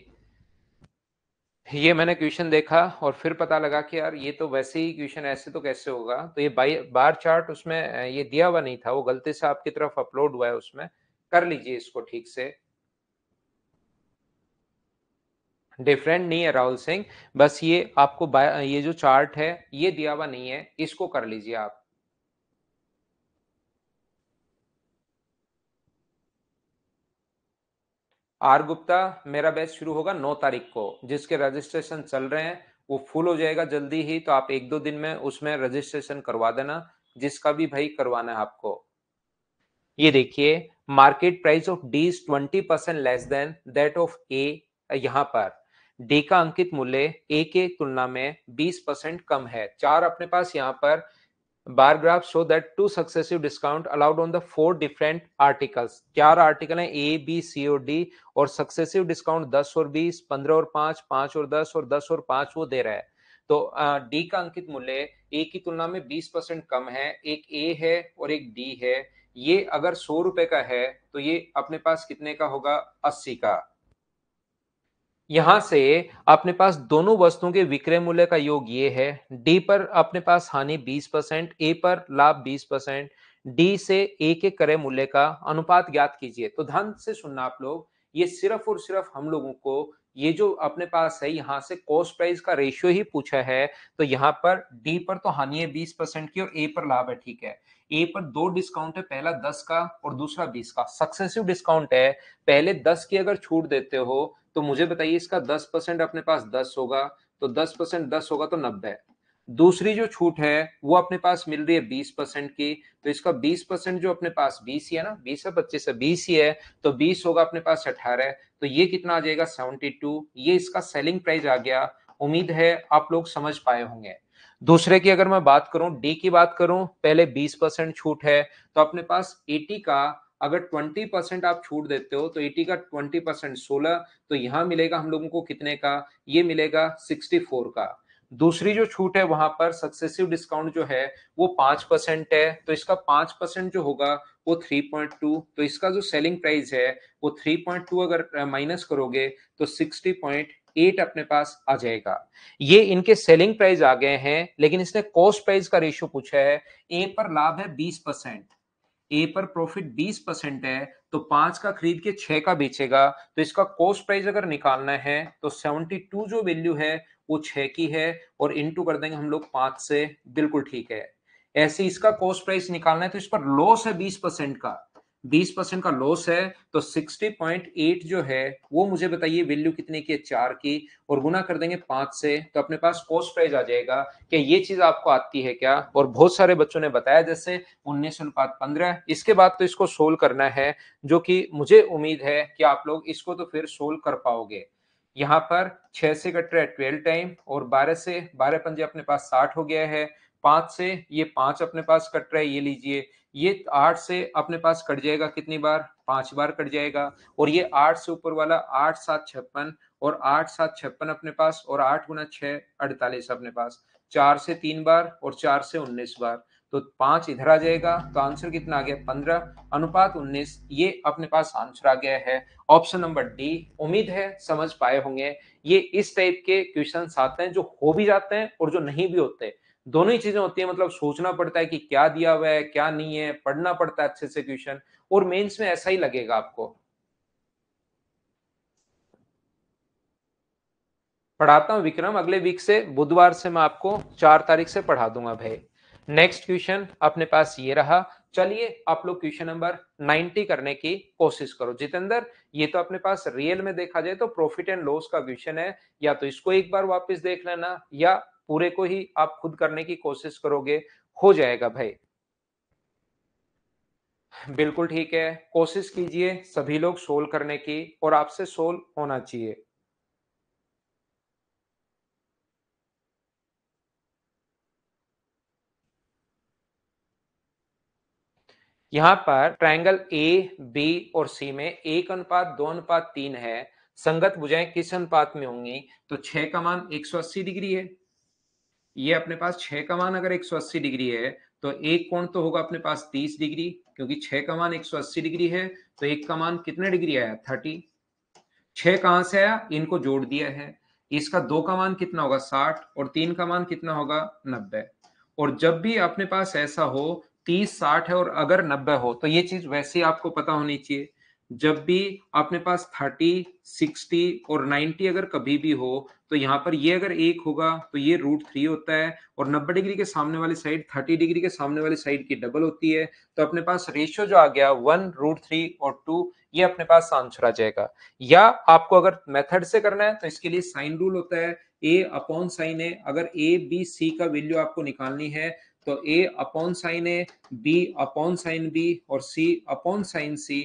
ये मैंने क्वेश्चन देखा और फिर पता लगा कि यार ये तो वैसे ही क्वेश्चन ऐसे तो कैसे होगा तो ये बार चार्ट उसमें ये दिया हुआ नहीं था वो गलती से आपकी तरफ अपलोड हुआ है उसमें कर लीजिए इसको ठीक से डिफरेंट नहीं है राहुल सिंह बस ये आपको ये जो चार्ट है ये दिया हुआ नहीं है इसको कर लीजिए आप आर गुप्ता मेरा बैच शुरू होगा नौ तारीख को जिसके रजिस्ट्रेशन चल रहे हैं वो फुल हो जाएगा जल्दी ही तो आप एक दो दिन में उसमें रजिस्ट्रेशन करवा देना जिसका भी भाई करवाना है आपको ये देखिए market price of D twenty percent less than that of A यहाँ पर डी का अंकित मूल्य ए के तुलना में बीस परसेंट कम है चार अपने पास यहाँ पर bar graph show that two successive discount allowed on the four different articles चार आर्टिकल हैं ए बी सी और डी और सक्सेसिव डिस्काउंट दस और बीस पंद्रह और पांच पांच और दस और दस और पांच वो दे रहा है तो डी का अंकित मूल्य ए की तुलना में बीस परसेंट कम है एक ए है और एक डी है ये अगर सौ रुपए का है तो ये अपने पास कितने का होगा अस्सी का यहां से अपने पास दोनों वस्तुओं के विक्रय मूल्य का योग ये है डी पर अपने पास हानि 20 परसेंट ए पर लाभ 20 परसेंट डी से ए के क्रय मूल्य का अनुपात ज्ञात कीजिए तो ध्यान से सुनना आप लोग ये सिर्फ और सिर्फ हम लोगों को ये जो अपने पास है यहाँ से कॉस्ट प्राइस का रेशियो ही पूछा है तो यहाँ पर डी पर तो हानि है बीस परसेंट की और ए पर लाभ है ठीक है ए पर दो डिस्काउंट है पहला दस का और दूसरा बीस का सक्सेसिव डिस्काउंट है पहले दस की अगर छूट देते हो तो मुझे बताइए इसका दस परसेंट अपने पास दस होगा तो दस परसेंट दस होगा तो नब्बे दूसरी जो छूट है वो अपने पास मिल रही है बीस परसेंट की तो इसका बीस परसेंट जो अपने पास बीस ही है ना बीस है पच्चीस है बीस ही है तो बीस होगा अपने पास अठारह तो ये कितना आ जाएगा सेवनटी टू ये इसका सेलिंग प्राइस आ गया उम्मीद है आप लोग समझ पाए होंगे दूसरे की अगर मैं बात करूं डी की बात करूं पहले 20 परसेंट छूट है तो अपने पास 80 का अगर 20 परसेंट आप छूट देते हो तो 80 का 20 परसेंट सोलह तो यहां मिलेगा हम लोगों को कितने का ये मिलेगा 64 का दूसरी जो छूट है वहां पर सक्सेसिव डिस्काउंट जो है वो पांच परसेंट है तो इसका पांच परसेंट जो होगा वो थ्री पॉइंट टू तो इसका जो सेलिंग प्राइस है वो थ्री पॉइंट टू अगर माइनस करोगे तो सिक्सटी पॉइंट एट अपने पास आ जाएगा ये इनके सेलिंग प्राइस आ गए हैं लेकिन इसने कॉस्ट प्राइस का रेशियो पूछा है ए पर लाभ है बीस परसेंट ए पर प्रॉफिट बीस परसेंट है तो पांच का खरीद के छह का बेचेगा तो इसका कॉस्ट प्राइस अगर निकालना है तो सेवेंटी टू जो वैल्यू है वो है की है और इंटू कर देंगे हम लोग पांच से बिल्कुल ठीक है ऐसे इसका कॉस्ट प्राइस निकालना है तो इस पर लॉस है बीस परसेंट का बीस परसेंट का लॉस है तो सिक्सटी पॉइंट एट जो है वो मुझे बताइए वैल्यू कितने की है चार की और गुना कर देंगे पांच से तो अपने पास कॉस्ट प्राइस आ जाएगा क्या ये चीज आपको आती है क्या और बहुत सारे बच्चों ने बताया जैसे उन्नीस अनुपात पंद्रह इसके बाद तो इसको सोल्व करना है जो कि मुझे उम्मीद है कि आप लोग इसको तो फिर सोल्व कर पाओगे यहाँ पर छह से कट रहा है ट्वेल्व टाइम और बारह से बारह पंजे अपने पास साठ हो गया है पांच से ये पांच अपने पास कट रहा है ये लीजिए ये आठ से अपने पास कट जाएगा कितनी बार पांच बार कट जाएगा और ये आठ से ऊपर वाला आठ सात छप्पन और आठ सात छप्पन अपने पास और आठ गुना छह अड़तालीस अपने पास चार से तीन बार और चार से उन्नीस बार तो पांच इधर आ जाएगा तो आंसर कितना आ गया पंद्रह अनुपात उन्नीस ये अपने पास आंसर आ गया है ऑप्शन नंबर डी उम्मीद है समझ पाए होंगे ये इस टाइप के क्वेश्चन आते हैं जो हो भी जाते हैं और जो नहीं भी होते दोनों ही चीजें होती है मतलब सोचना पड़ता है कि क्या दिया हुआ है क्या नहीं है पढ़ना पड़ता है अच्छे से क्वेश्चन और मेंस में ऐसा ही लगेगा आपको पढ़ाता हूं विक्रम अगले वीक से बुधवार से मैं आपको चार तारीख से पढ़ा दूंगा भाई नेक्स्ट क्वेश्चन अपने पास ये रहा चलिए आप लोग क्वेश्चन नंबर 90 करने की कोशिश करो जितेंद्र ये तो अपने पास रियल में देखा जाए तो प्रॉफिट एंड लॉस का क्वेश्चन है या तो इसको एक बार वापस देख लेना या पूरे को ही आप खुद करने की कोशिश करोगे हो जाएगा भाई बिल्कुल ठीक है कोशिश कीजिए सभी लोग सोल्व करने की और आपसे सोल्व होना चाहिए यहाँ पर ट्रायंगल ए बी और सी में एक अनुपात दो अनुपात तीन है संगत बुझाए किस अनुपात में होंगी तो छह का मान 180 डिग्री है ये अपने पास छह का मान अगर 180 डिग्री है तो एक कोण तो होगा अपने पास 30 डिग्री क्योंकि छह का मान 180 डिग्री है तो एक का मान कितने डिग्री आया थर्टी छह कहां से आया इनको जोड़ दिया है इसका दो का मान कितना होगा साठ और तीन का मान कितना होगा नब्बे और जब भी अपने पास ऐसा हो तीस साठ है और अगर नब्बे हो तो ये चीज वैसे आपको पता होनी चाहिए जब भी आपने पास थर्टी सिक्सटी और नाइन्टी अगर कभी भी हो तो यहाँ पर ये अगर एक होगा तो ये रूट थ्री होता है और नब्बे डिग्री के सामने वाली साइड थर्टी डिग्री के सामने वाली साइड की डबल होती है तो अपने पास रेशियो जो आ गया वन रूट थ्री और टू ये अपने पास आंसर आ जाएगा या आपको अगर मेथड से करना है तो इसके लिए साइन रूल होता है ए अपॉन साइन है अगर ए बी सी का वैल्यू आपको निकालनी है तो A upon sine A B upon sine B और सी अपॉन साइन सी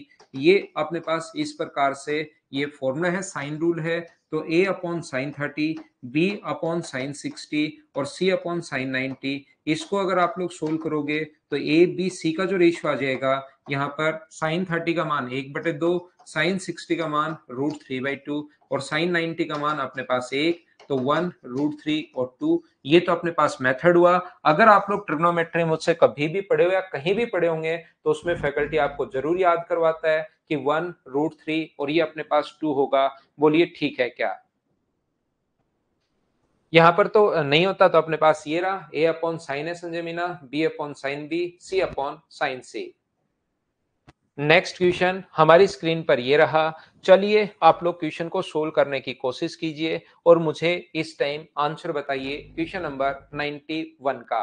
ये अपने पास इस प्रकार से ये फॉर्मूला है साइन रूल है तो A upon sine thirty B upon sine sixty और सी अपॉन साइन नाइनटी इसको अगर आप लोग सोल्व करोगे तो ए बी सी का जो रेशियो आ जाएगा यहाँ पर साइन थर्टी का मान एक बटे दो साइन सिक्सटी का मान रूट थ्री बाई टू और साइन नाइनटी का मान अपने पास एक तो वन रूट थ्री और टू ये तो अपने पास मेथड हुआ अगर आप लोग ट्रिग्नोमेट्री मुझसे कभी भी पढ़े हो या कहीं भी पढ़े होंगे तो उसमें फैकल्टी आपको जरूर याद करवाता है कि वन रूट थ्री और ये अपने पास टू होगा बोलिए ठीक है क्या यहां पर तो नहीं होता तो अपने पास ये रहा ए अपॉन साइन है Sanjay Meena B upon sine B C upon sine C next question हमारी स्क्रीन पर ये रहा चलिए आप लोग क्वेश्चन को सोल्व करने की कोशिश कीजिए और मुझे इस टाइम आंसर बताइए क्वेश्चन नंबर 91 का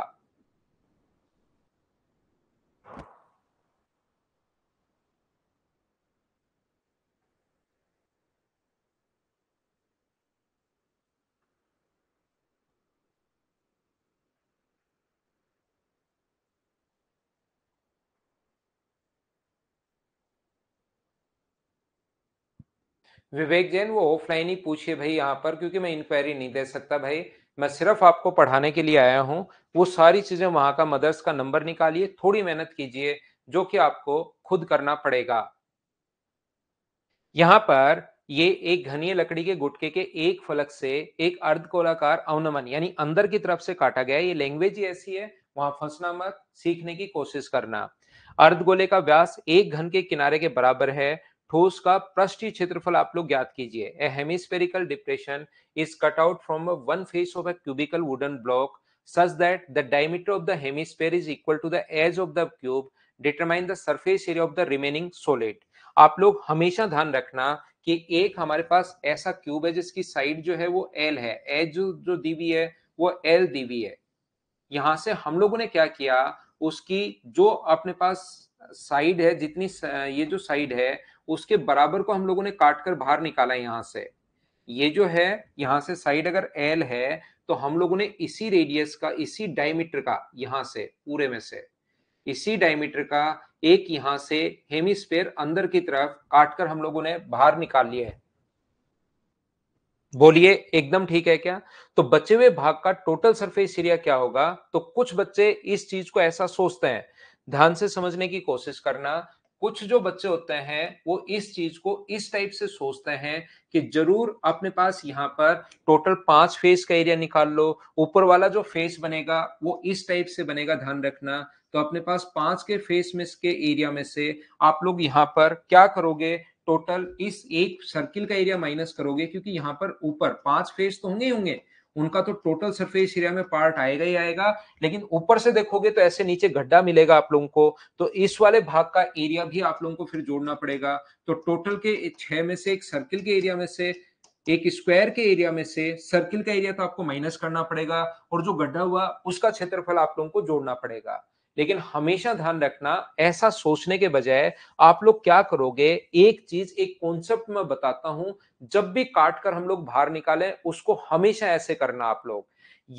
विवेक जैन वो ऑफलाइन ही पूछिए भाई यहाँ पर क्योंकि मैं इंक्वायरी नहीं दे सकता भाई मैं सिर्फ आपको पढ़ाने के लिए आया हूँ वो सारी चीजें वहां का मदर्स का नंबर निकालिए थोड़ी मेहनत कीजिए जो कि आपको खुद करना पड़ेगा यहाँ पर ये एक घनी लकड़ी के गुटके के एक फलक से एक अर्ध अवनमन यानी अंदर की तरफ से काटा गया ये लैंग्वेज ही ऐसी है वहां फंसना मत सीखने की कोशिश करना अर्ध गोले का व्यास एक घन के किनारे के बराबर है ठोस का पृष्ठीय क्षेत्रफल आप लोग ज्ञात कीजिए a hemispherical depression is cut out from one face of a cubical wooden block such that the diameter of the hemisphere is equal to the edge of the cube determine the surface area of the remaining solid आप लोग हमेशा ध्यान रखना कि एक हमारे पास ऐसा cube है जिसकी साइड जो है वो एल है एज जो जो दी हुई है वो एल दी हुई है यहां से हम लोगों ने क्या किया उसकी जो अपने पास साइड है जितनी ये जो साइड है उसके बराबर को हम लोगों ने काट कर बाहर निकाला यहां से ये जो है यहां से साइड अगर एल है तो हम लोगों ने इसी रेडियस का इसी डायमीटर का यहां से पूरे में से इसी डायमीटर का एक यहां से हेमिस्फेयर अंदर की तरफ काट कर हम लोगों ने बाहर निकाल लिया है बोलिए एकदम ठीक है क्या तो बचे हुए भाग का टोटल सरफेस एरिया क्या होगा तो कुछ बच्चे इस चीज को ऐसा सोचते हैं ध्यान से समझने की कोशिश करना कुछ जो बच्चे होते हैं वो इस चीज को इस टाइप से सोचते हैं कि जरूर अपने पास यहाँ पर टोटल पांच फेस का एरिया निकाल लो ऊपर वाला जो फेस बनेगा वो इस टाइप से बनेगा ध्यान रखना तो अपने पास पांच के फेस में के एरिया में से आप लोग यहाँ पर क्या करोगे टोटल इस एक सर्किल का एरिया माइनस करोगे क्योंकि यहाँ पर ऊपर पांच फेस तो होंगे ही होंगे उनका तो टोटल सरफेस एरिया में पार्ट आएगा ही आएगा लेकिन ऊपर से देखोगे तो ऐसे नीचे गड्ढा मिलेगा आप लोगों को तो इस वाले भाग का एरिया भी आप लोगों को फिर जोड़ना पड़ेगा तो टोटल के छह में से एक सर्किल के एरिया में से एक स्क्वायर के एरिया में से सर्किल का एरिया तो आपको माइनस करना पड़ेगा और जो गड्ढा हुआ उसका क्षेत्रफल आप लोगों को जोड़ना पड़ेगा लेकिन हमेशा ध्यान रखना ऐसा सोचने के बजाय आप लोग क्या करोगे एक चीज एक कॉन्सेप्ट में बताता हूं जब भी काट कर हम लोग बाहर निकालें उसको हमेशा ऐसे करना आप लोग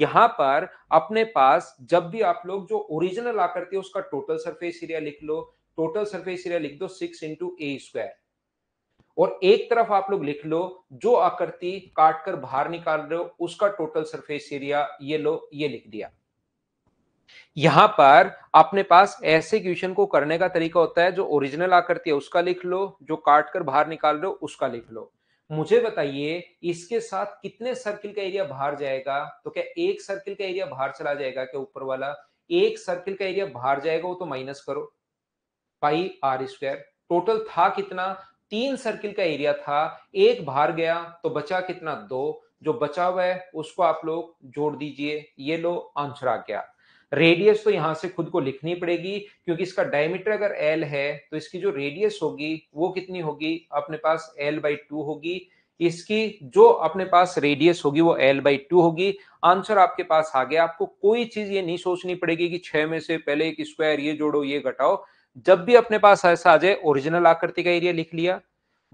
यहां पर अपने पास जब भी आप लोग जो ओरिजिनल आकृति है उसका टोटल सरफेस एरिया लिख लो टोटल सरफेस एरिया लिख दो सिक्स इंटू ए स्क्वायर और एक तरफ आप लोग लिख लो जो आकृति काट कर बाहर निकाल रहे हो उसका टोटल सरफेस एरिया ये लो ये लिख दिया यहां पर अपने पास ऐसे क्वेश्चन को करने का तरीका होता है जो ओरिजिनल आकृति है उसका लिख लो जो काट कर बाहर निकाल रहे हो उसका लिख लो मुझे बताइए इसके साथ कितने सर्किल का एरिया बाहर जाएगा तो क्या एक सर्किल का एरिया बाहर चला जाएगा क्या ऊपर वाला एक सर्किल का एरिया बाहर जाएगा वो तो माइनस करो पाई आर स्क्वायर टोटल था कितना तीन सर्किल का एरिया था एक बाहर गया तो बचा कितना दो जो बचा हुआ है उसको आप लोग जोड़ दीजिए ये लो आंसर आ गया रेडियस तो यहां से खुद को लिखनी पड़ेगी क्योंकि इसका डायमीटर अगर एल है तो इसकी जो रेडियस होगी वो कितनी होगी अपने पास एल बाई टू होगी इसकी जो अपने पास रेडियस होगी वो एल बाई टू होगी आंसर आपके पास आ गया आपको कोई चीज ये नहीं सोचनी पड़ेगी कि छह में से पहले एक स्क्वायर ये जोड़ो ये घटाओ जब भी अपने पास ऐसा आ जाए ओरिजिनल आकृति का एरिया लिख लिया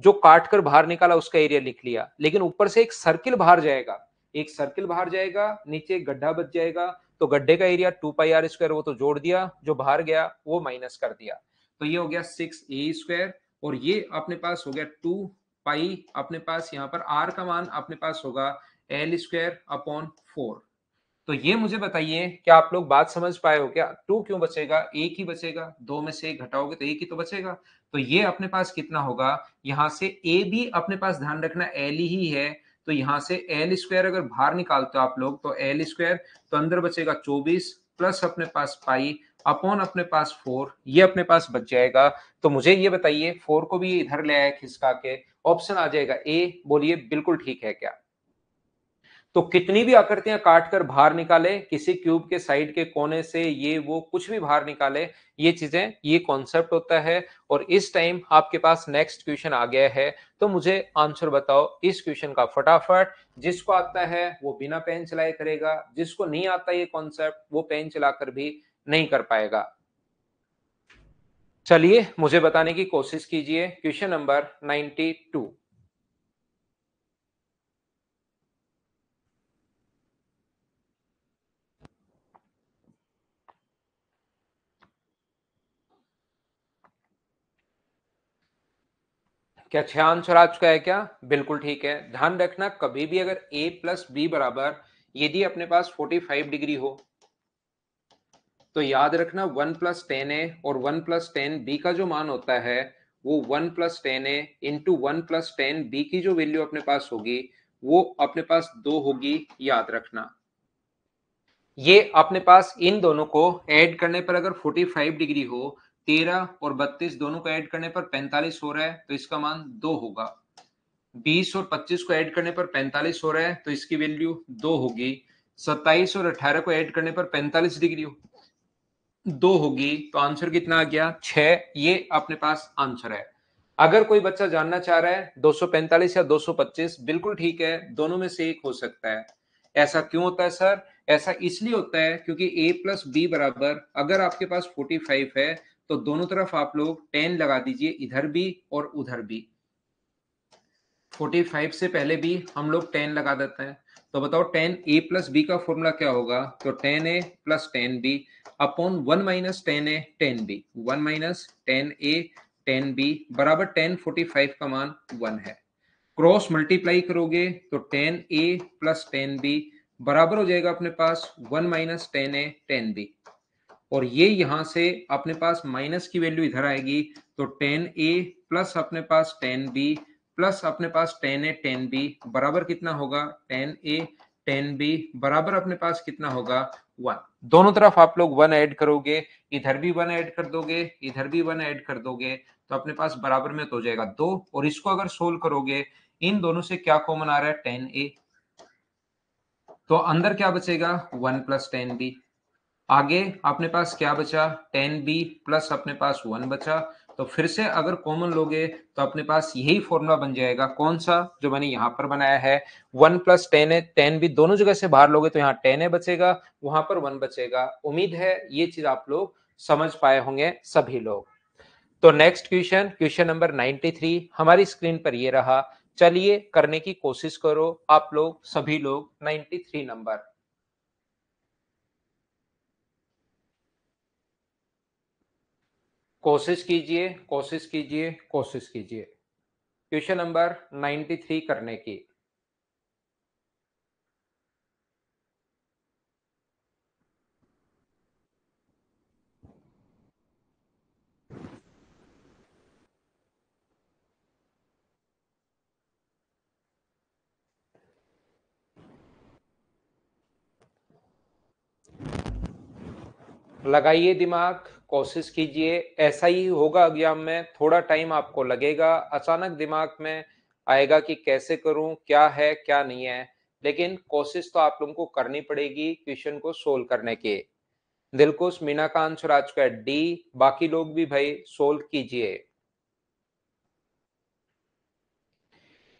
जो काट कर बाहर निकाला उसका एरिया लिख लिया लेकिन ऊपर से एक सर्किल बाहर जाएगा एक सर्किल बाहर जाएगा नीचे गड्ढा बच जाएगा तो गड्ढे का area two pi are square वो तो जोड़ दिया जो बाहर गया वो माइनस कर दिया तो ये हो गया सिक्स ए स्क्वायर और ये अपने पास हो गया टू पाई अपने पास यहाँ पर आर का मान अपने पास होगा एल स्क्वायर अपॉन फोर तो ये मुझे बताइए क्या आप लोग बात समझ पाए हो क्या टू क्यों बचेगा एक ही बचेगा दो में से एक घटाओगे तो एक ही तो बचेगा तो ये अपने पास कितना होगा यहाँ से ए भी अपने पास ध्यान रखना एल ही है तो यहां से एल स्क्वायर अगर बाहर निकालते हो आप लोग तो एल स्क्वायर तो अंदर बचेगा चौबीस प्लस अपने पास पाई अपॉन अपने पास फोर ये अपने पास बच जाएगा तो मुझे ये बताइए फोर को भी इधर ले आया खिसका के ऑप्शन आ जाएगा ए बोलिए बिल्कुल ठीक है क्या तो कितनी भी आकृतियां काट कर बाहर निकाले किसी क्यूब के साइड के कोने से ये वो कुछ भी बाहर निकाले ये चीजें ये कॉन्सेप्ट होता है और इस टाइम आपके पास नेक्स्ट क्वेश्चन आ गया है तो मुझे आंसर बताओ इस क्वेश्चन का फटाफट जिसको आता है वो बिना पेन चलाए करेगा जिसको नहीं आता ये कॉन्सेप्ट वो पेन चलाकर भी नहीं कर पाएगा चलिए मुझे बताने की कोशिश कीजिए क्वेश्चन नंबर टू क्या छह आंसर आ चुका है क्या बिल्कुल ठीक है ध्यान रखना कभी भी अगर ए प्लस बी बराबर यदि अपने पास 45 डिग्री हो तो याद रखना वन प्लस टेन ए और वन प्लस टेन बी का जो मान होता है वो one plus tan A into one plus tan B की जो वैल्यू अपने पास होगी वो अपने पास दो होगी याद रखना ये अपने पास इन दोनों को ऐड करने पर अगर 45 डिग्री हो तेरह और बत्तीस दोनों को ऐड करने पर पैंतालीस हो रहा है तो इसका मान दो होगा बीस और पच्चीस को ऐड करने पर पैंतालीस हो रहा है तो इसकी वैल्यू दो होगी सत्ताईस और अठारह को ऐड करने पर पैंतालीस डिग्री दो होगी तो आंसर कितना आ गया छ ये अपने पास आंसर है अगर कोई बच्चा जानना चाह रहा है 245 या 225 बिल्कुल ठीक है दोनों में से एक हो सकता है ऐसा क्यों होता है सर ऐसा इसलिए होता है क्योंकि a प्लस बी बराबर अगर आपके पास 45 है तो दोनों तरफ आप लोग टेन लगा दीजिए इधर भी और उधर भी 45 से पहले भी हम लोग 10 लगा देते हैं तो बताओ 10 ए प्लस बी का फॉर्मूला क्या होगा तो tan A plus tan B upon one minus tan A tan B one minus tan A tan B बराबर टेन फोर्टी फाइव का मान वन है क्रॉस मल्टीप्लाई करोगे तो tan A plus tan B बराबर हो जाएगा अपने पास one minus tan A tan B और ये यहां से अपने पास माइनस की वैल्यू इधर आएगी तो टेन ए प्लस अपने पास टेन बी प्लस अपने पास टेन ए टेन बी बराबर कितना होगा टेन ए टेन बी बराबर अपने पास कितना होगा वन दोनों तरफ आप लोग वन ऐड करोगे इधर भी वन ऐड कर दोगे इधर भी वन ऐड कर दोगे तो अपने पास बराबर में तो हो जाएगा दो और इसको अगर सोल्व करोगे इन दोनों से क्या कॉमन आ रहा है टेन ए तो अंदर क्या बचेगा वन प्लस टेन बी आगे अपने पास क्या बचा टेन बी प्लस अपने पास वन बचा तो फिर से अगर कॉमन लोगे तो अपने पास यही फॉर्मूला बन जाएगा कौन सा जो मैंने यहाँ पर बनाया है वन प्लस टेन है टेन भी दोनों जगह से बाहर लोगे तो यहाँ टेन है बचेगा वहां पर वन बचेगा उम्मीद है ये चीज आप लोग समझ पाए होंगे सभी लोग तो next question question number three हमारी स्क्रीन पर ये रहा चलिए करने की कोशिश करो आप लोग सभी लोग थ्री नंबर कोशिश कीजिए कोशिश कीजिए कोशिश कीजिए क्वेश्चन नंबर 93 करने की लगाइए दिमाग कोशिश कीजिए ऐसा ही होगा एग्जाम में थोड़ा टाइम आपको लगेगा अचानक दिमाग में आएगा कि कैसे करूं क्या है क्या नहीं है लेकिन कोशिश तो आप लोगों को करनी पड़ेगी क्वेश्चन को सोल्व करने के दिलकुश मीना का आंसर आ चुका है डी बाकी लोग भी भाई सोल्व कीजिए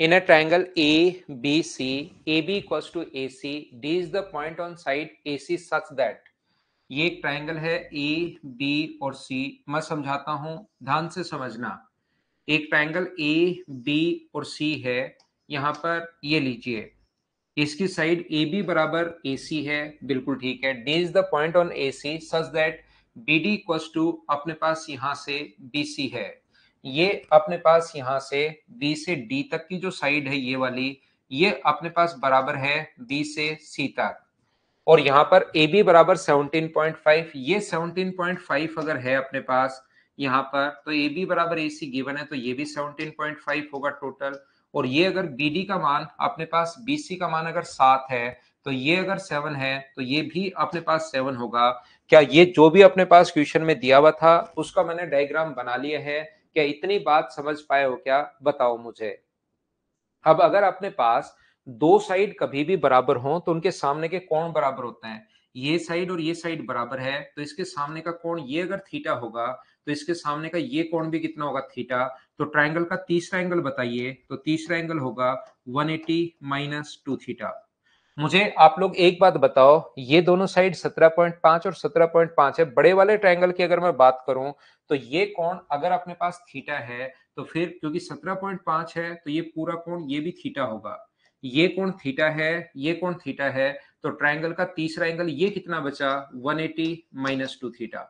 in triangle A C A B equal to A C D is the point on side A C such that ये एक ट्राइंगल है ए बी और सी मैं समझाता हूं ध्यान से समझना एक ट्राइंगल ए बी और सी है यहाँ पर ये लीजिए इसकी साइड ए बी बराबर ए सी है बिल्कुल ठीक है D is the point on A C such that B D equals to अपने पास यहां से बी सी है ये अपने पास यहां से बी से डी तक की जो साइड है ये वाली ये अपने पास बराबर है बी से सी तक और यहां पर ए बी बराबर सेवनटीन पॉइंट फाइव ये सेवनटीन पॉइंट फाइव अगर है अपने पास यहाँ पर तो ए बी बराबर ए सी गिवन है तो ये भी सेवनटीन पॉइंट फाइव होगा टोटल और ये अगर बी डी का मान अपने पास बी सी का मान अगर सात है तो ये अगर सेवन है तो ये भी अपने पास सेवन होगा क्या ये जो भी अपने पास क्वेश्चन में दिया हुआ था उसका मैंने डायग्राम बना लिया है क्या इतनी बात समझ पाए हो क्या बताओ मुझे अब अगर अपने पास दो साइड कभी भी बराबर हो तो उनके सामने के कोण बराबर होते हैं ये साइड और ये साइड बराबर है तो इसके सामने का कोण ये अगर थीटा होगा तो इसके सामने का ये कोण भी कितना होगा थीटा तो ट्राइंगल का तीसरा एंगल बताइए तो तीसरा एंगल होगा 180 एटी माइनस टू थीटा मुझे आप लोग एक बात बताओ ये दोनों साइड 17.5 और 17.5 है बड़े वाले ट्रायंगल की अगर मैं बात करूं तो ये कोण अगर अपने पास थीटा है तो फिर क्योंकि 17.5 है तो ये पूरा कोण ये भी थीटा होगा ये कोण थीटा है ये कोण थीटा है तो ट्राइंगल का तीसरा एंगल ये कितना बचा 180 एटी माइनस टू थीटा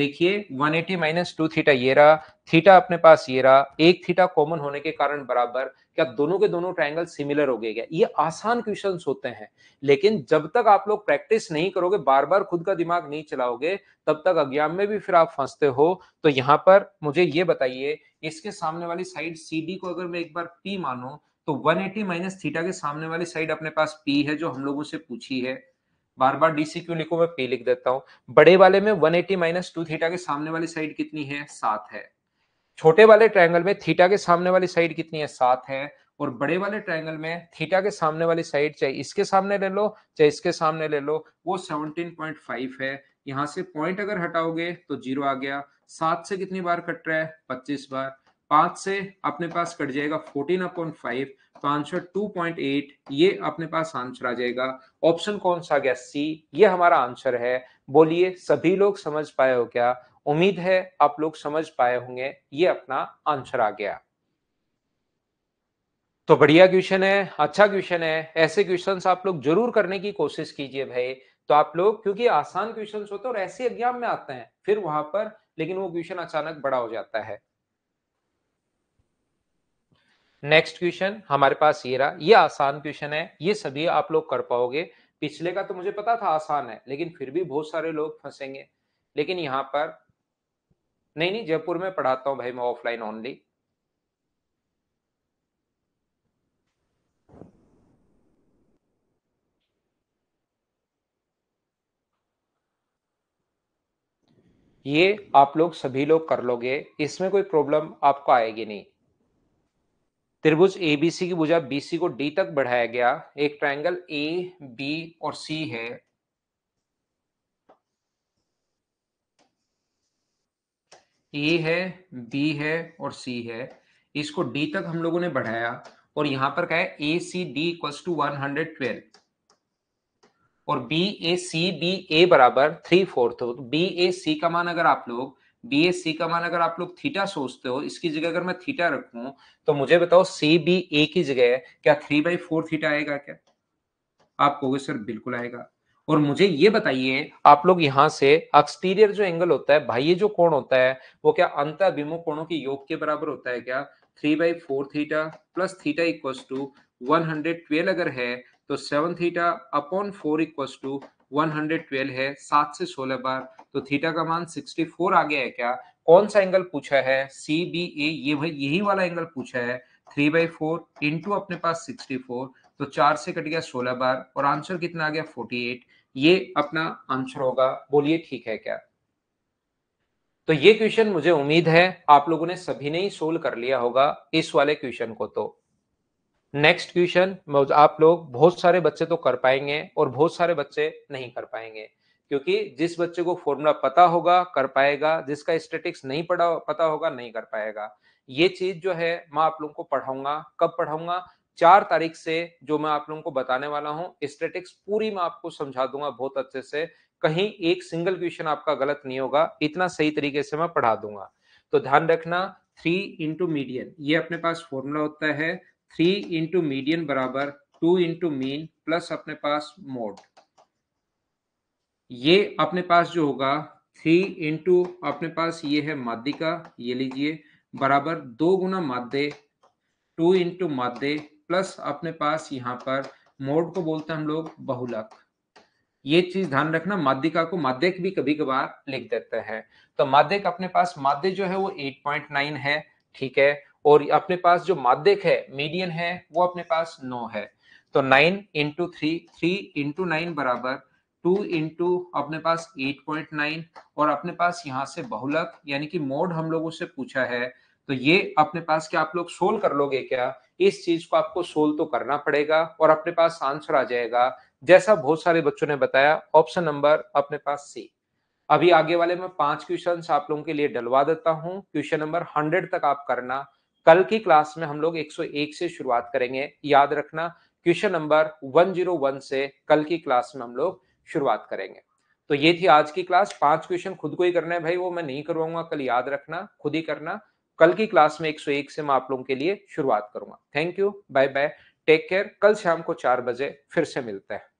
देखिए 180 एटी माइनस टू थीटा ये रहा थीटा अपने पास ये रहा एक थीटा कॉमन होने के कारण बराबर क्या दोनों के दोनों ट्राइंगल सिमिलर हो गए क्या ये आसान क्वेश्चन होते हैं लेकिन जब तक आप लोग प्रैक्टिस नहीं करोगे बार बार खुद का दिमाग नहीं चलाओगे तब तक अज्ञान में भी फिर आप फंसते हो तो यहाँ पर मुझे ये बताइए इसके सामने वाली साइड सी को अगर मैं एक बार पी मानू तो 180 एटी माइनस थीटा के सामने वाली साइड अपने पास पी है जो हम लोगों से पूछी है बार बार डीसी क्यों लिखो मैं पी लिख देता हूं बड़े वाले में 180 एटी माइनस टू थीटा के सामने वाली साइड कितनी है सात है छोटे वाले ट्रायंगल में थीटा के सामने वाली साइड कितनी है सात है और बड़े वाले ट्रायंगल में थीटा के सामने वाली साइड चाहे इसके सामने ले लो चाहे इसके सामने ले लो वो 17.5 है यहां से पॉइंट अगर हटाओगे तो जीरो आ गया सात से कितनी बार कट रहा है पच्चीस बार पांच से अपने पास कट जाएगा फोर्टीन अपॉन फाइव तो आंसर टू पॉइंट एट ये अपने पास आंसर आ जाएगा ऑप्शन कौन सा गया सी ये हमारा आंसर है बोलिए सभी लोग समझ पाए हो क्या उम्मीद है आप लोग समझ पाए होंगे ये अपना आंसर आ गया तो बढ़िया क्वेश्चन है अच्छा क्वेश्चन है ऐसे क्वेश्चंस आप लोग जरूर करने की कोशिश कीजिए भाई तो आप लोग क्योंकि आसान क्वेश्चंस होते हैं और ऐसे एग्जाम में आते हैं फिर वहां पर लेकिन वो क्वेश्चन अचानक बड़ा हो जाता है नेक्स्ट क्वेश्चन हमारे पास ये रहा ये आसान क्वेश्चन है ये सभी आप लोग कर पाओगे पिछले का तो मुझे पता था आसान है लेकिन फिर भी बहुत सारे लोग फंसेंगे लेकिन यहाँ पर नहीं नहीं जयपुर में पढ़ाता हूँ भाई मैं ऑफलाइन ओनली ये आप लोग सभी लोग कर लोगे इसमें कोई प्रॉब्लम आपको आएगी नहीं त्रिभुज एबीसी की भुजा बीसी को डी तक बढ़ाया गया एक ट्रायंगल ए बी और सी है ए e है बी है और सी है इसको डी तक हम लोगों ने बढ़ाया और यहां पर क्या है A C D equal to one hundred twelve और B A C B A बराबर थ्री फोर्थ हो तो बी ए सी का मान अगर आप लोग बी ए सी का मान अगर आप लोग थीटा सोचते हो इसकी जगह अगर मैं थीटा रखूं तो मुझे बताओ सी बी ए की जगह है क्या थ्री बाई फोर थीटा आएगा क्या आप कहोगे सर बिल्कुल आएगा और मुझे ये बताइए आप लोग यहाँ से एक्सटीरियर जो एंगल होता है भाई ये जो कोण होता है वो क्या अंत अभिमुख कोणों के योग के बराबर होता है क्या three by four theta plus theta equals to one hundred twelve अगर है तो seven theta upon four equals to 112 है सात से सोलह बार तो थीटा का मान 64 आ गया है क्या कौन सा एंगल पूछा है सी बी ए ये भाई यही वाला एंगल पूछा है थ्री बाई फोर इंटू अपने पास सिक्सटी फोर तो चार से कट गया सोलह बार और आंसर कितना आ गया फोर्टी एट ये अपना आंसर होगा बोलिए ठीक है क्या तो ये क्वेश्चन मुझे उम्मीद है आप लोगों ने सभी ने ही सोल्व कर लिया होगा इस वाले क्वेश्चन को तो नेक्स्ट क्वेश्चन मतलब आप लोग बहुत सारे बच्चे तो कर पाएंगे और बहुत सारे बच्चे नहीं कर पाएंगे क्योंकि जिस बच्चे को फॉर्मूला पता होगा कर पाएगा जिसका स्टेटिक्स नहीं पढ़ा पता होगा नहीं कर पाएगा ये चीज जो है मैं आप लोगों को पढ़ाऊंगा कब पढ़ाऊंगा चार तारीख से जो मैं आप लोगों को बताने वाला हूँ स्टेटिक्स पूरी मैं आपको समझा दूंगा बहुत अच्छे से कहीं एक सिंगल क्वेश्चन आपका गलत नहीं होगा इतना सही तरीके से मैं पढ़ा दूंगा तो ध्यान रखना थ्री इंटू मीडियन ये अपने पास फॉर्मूला होता है थ्री इंटू मीडियन बराबर टू इंटू मीन प्लस अपने पास मोड ये अपने पास जो होगा थ्री इंटू अपने पास ये है माध्यिका ये लीजिए बराबर दो गुना माध्य टू इंटू माध्य प्लस अपने पास यहां पर मोड को बोलते हैं हम लोग बहुलक ये चीज ध्यान रखना माध्यिका को माध्यक भी कभी कभार लिख देते हैं तो माध्यक अपने पास माध्य जो है वो 8.9 है ठीक है और अपने पास जो माध्यक है मीडियन है वो अपने पास नौ है तो nine into three three into nine बराबर टू इंटू अपने पास एट पॉइंट नाइन और अपने पास यहाँ से बहुलक यानी कि मोड हम लोगों से पूछा है तो ये अपने पास क्या आप लोग सोल्व कर लोगे क्या इस चीज को आपको सोल्व तो करना पड़ेगा और अपने पास आंसर आ जाएगा जैसा बहुत सारे बच्चों ने बताया ऑप्शन नंबर अपने पास सी अभी आगे वाले मैं पांच क्वेश्चन आप लोगों के लिए डलवा देता हूँ क्वेश्चन नंबर हंड्रेड तक आप करना कल की क्लास में हम लोग 101 से शुरुआत करेंगे याद रखना क्वेश्चन नंबर 101 से कल की क्लास में हम लोग शुरुआत करेंगे तो ये थी आज की क्लास पांच क्वेश्चन खुद को ही करना है भाई वो मैं नहीं करवाऊंगा कल याद रखना खुद ही करना कल की क्लास में 101 से मैं आप लोगों के लिए शुरुआत करूंगा thank you bye bye take care कल शाम को चार बजे फिर से मिलते हैं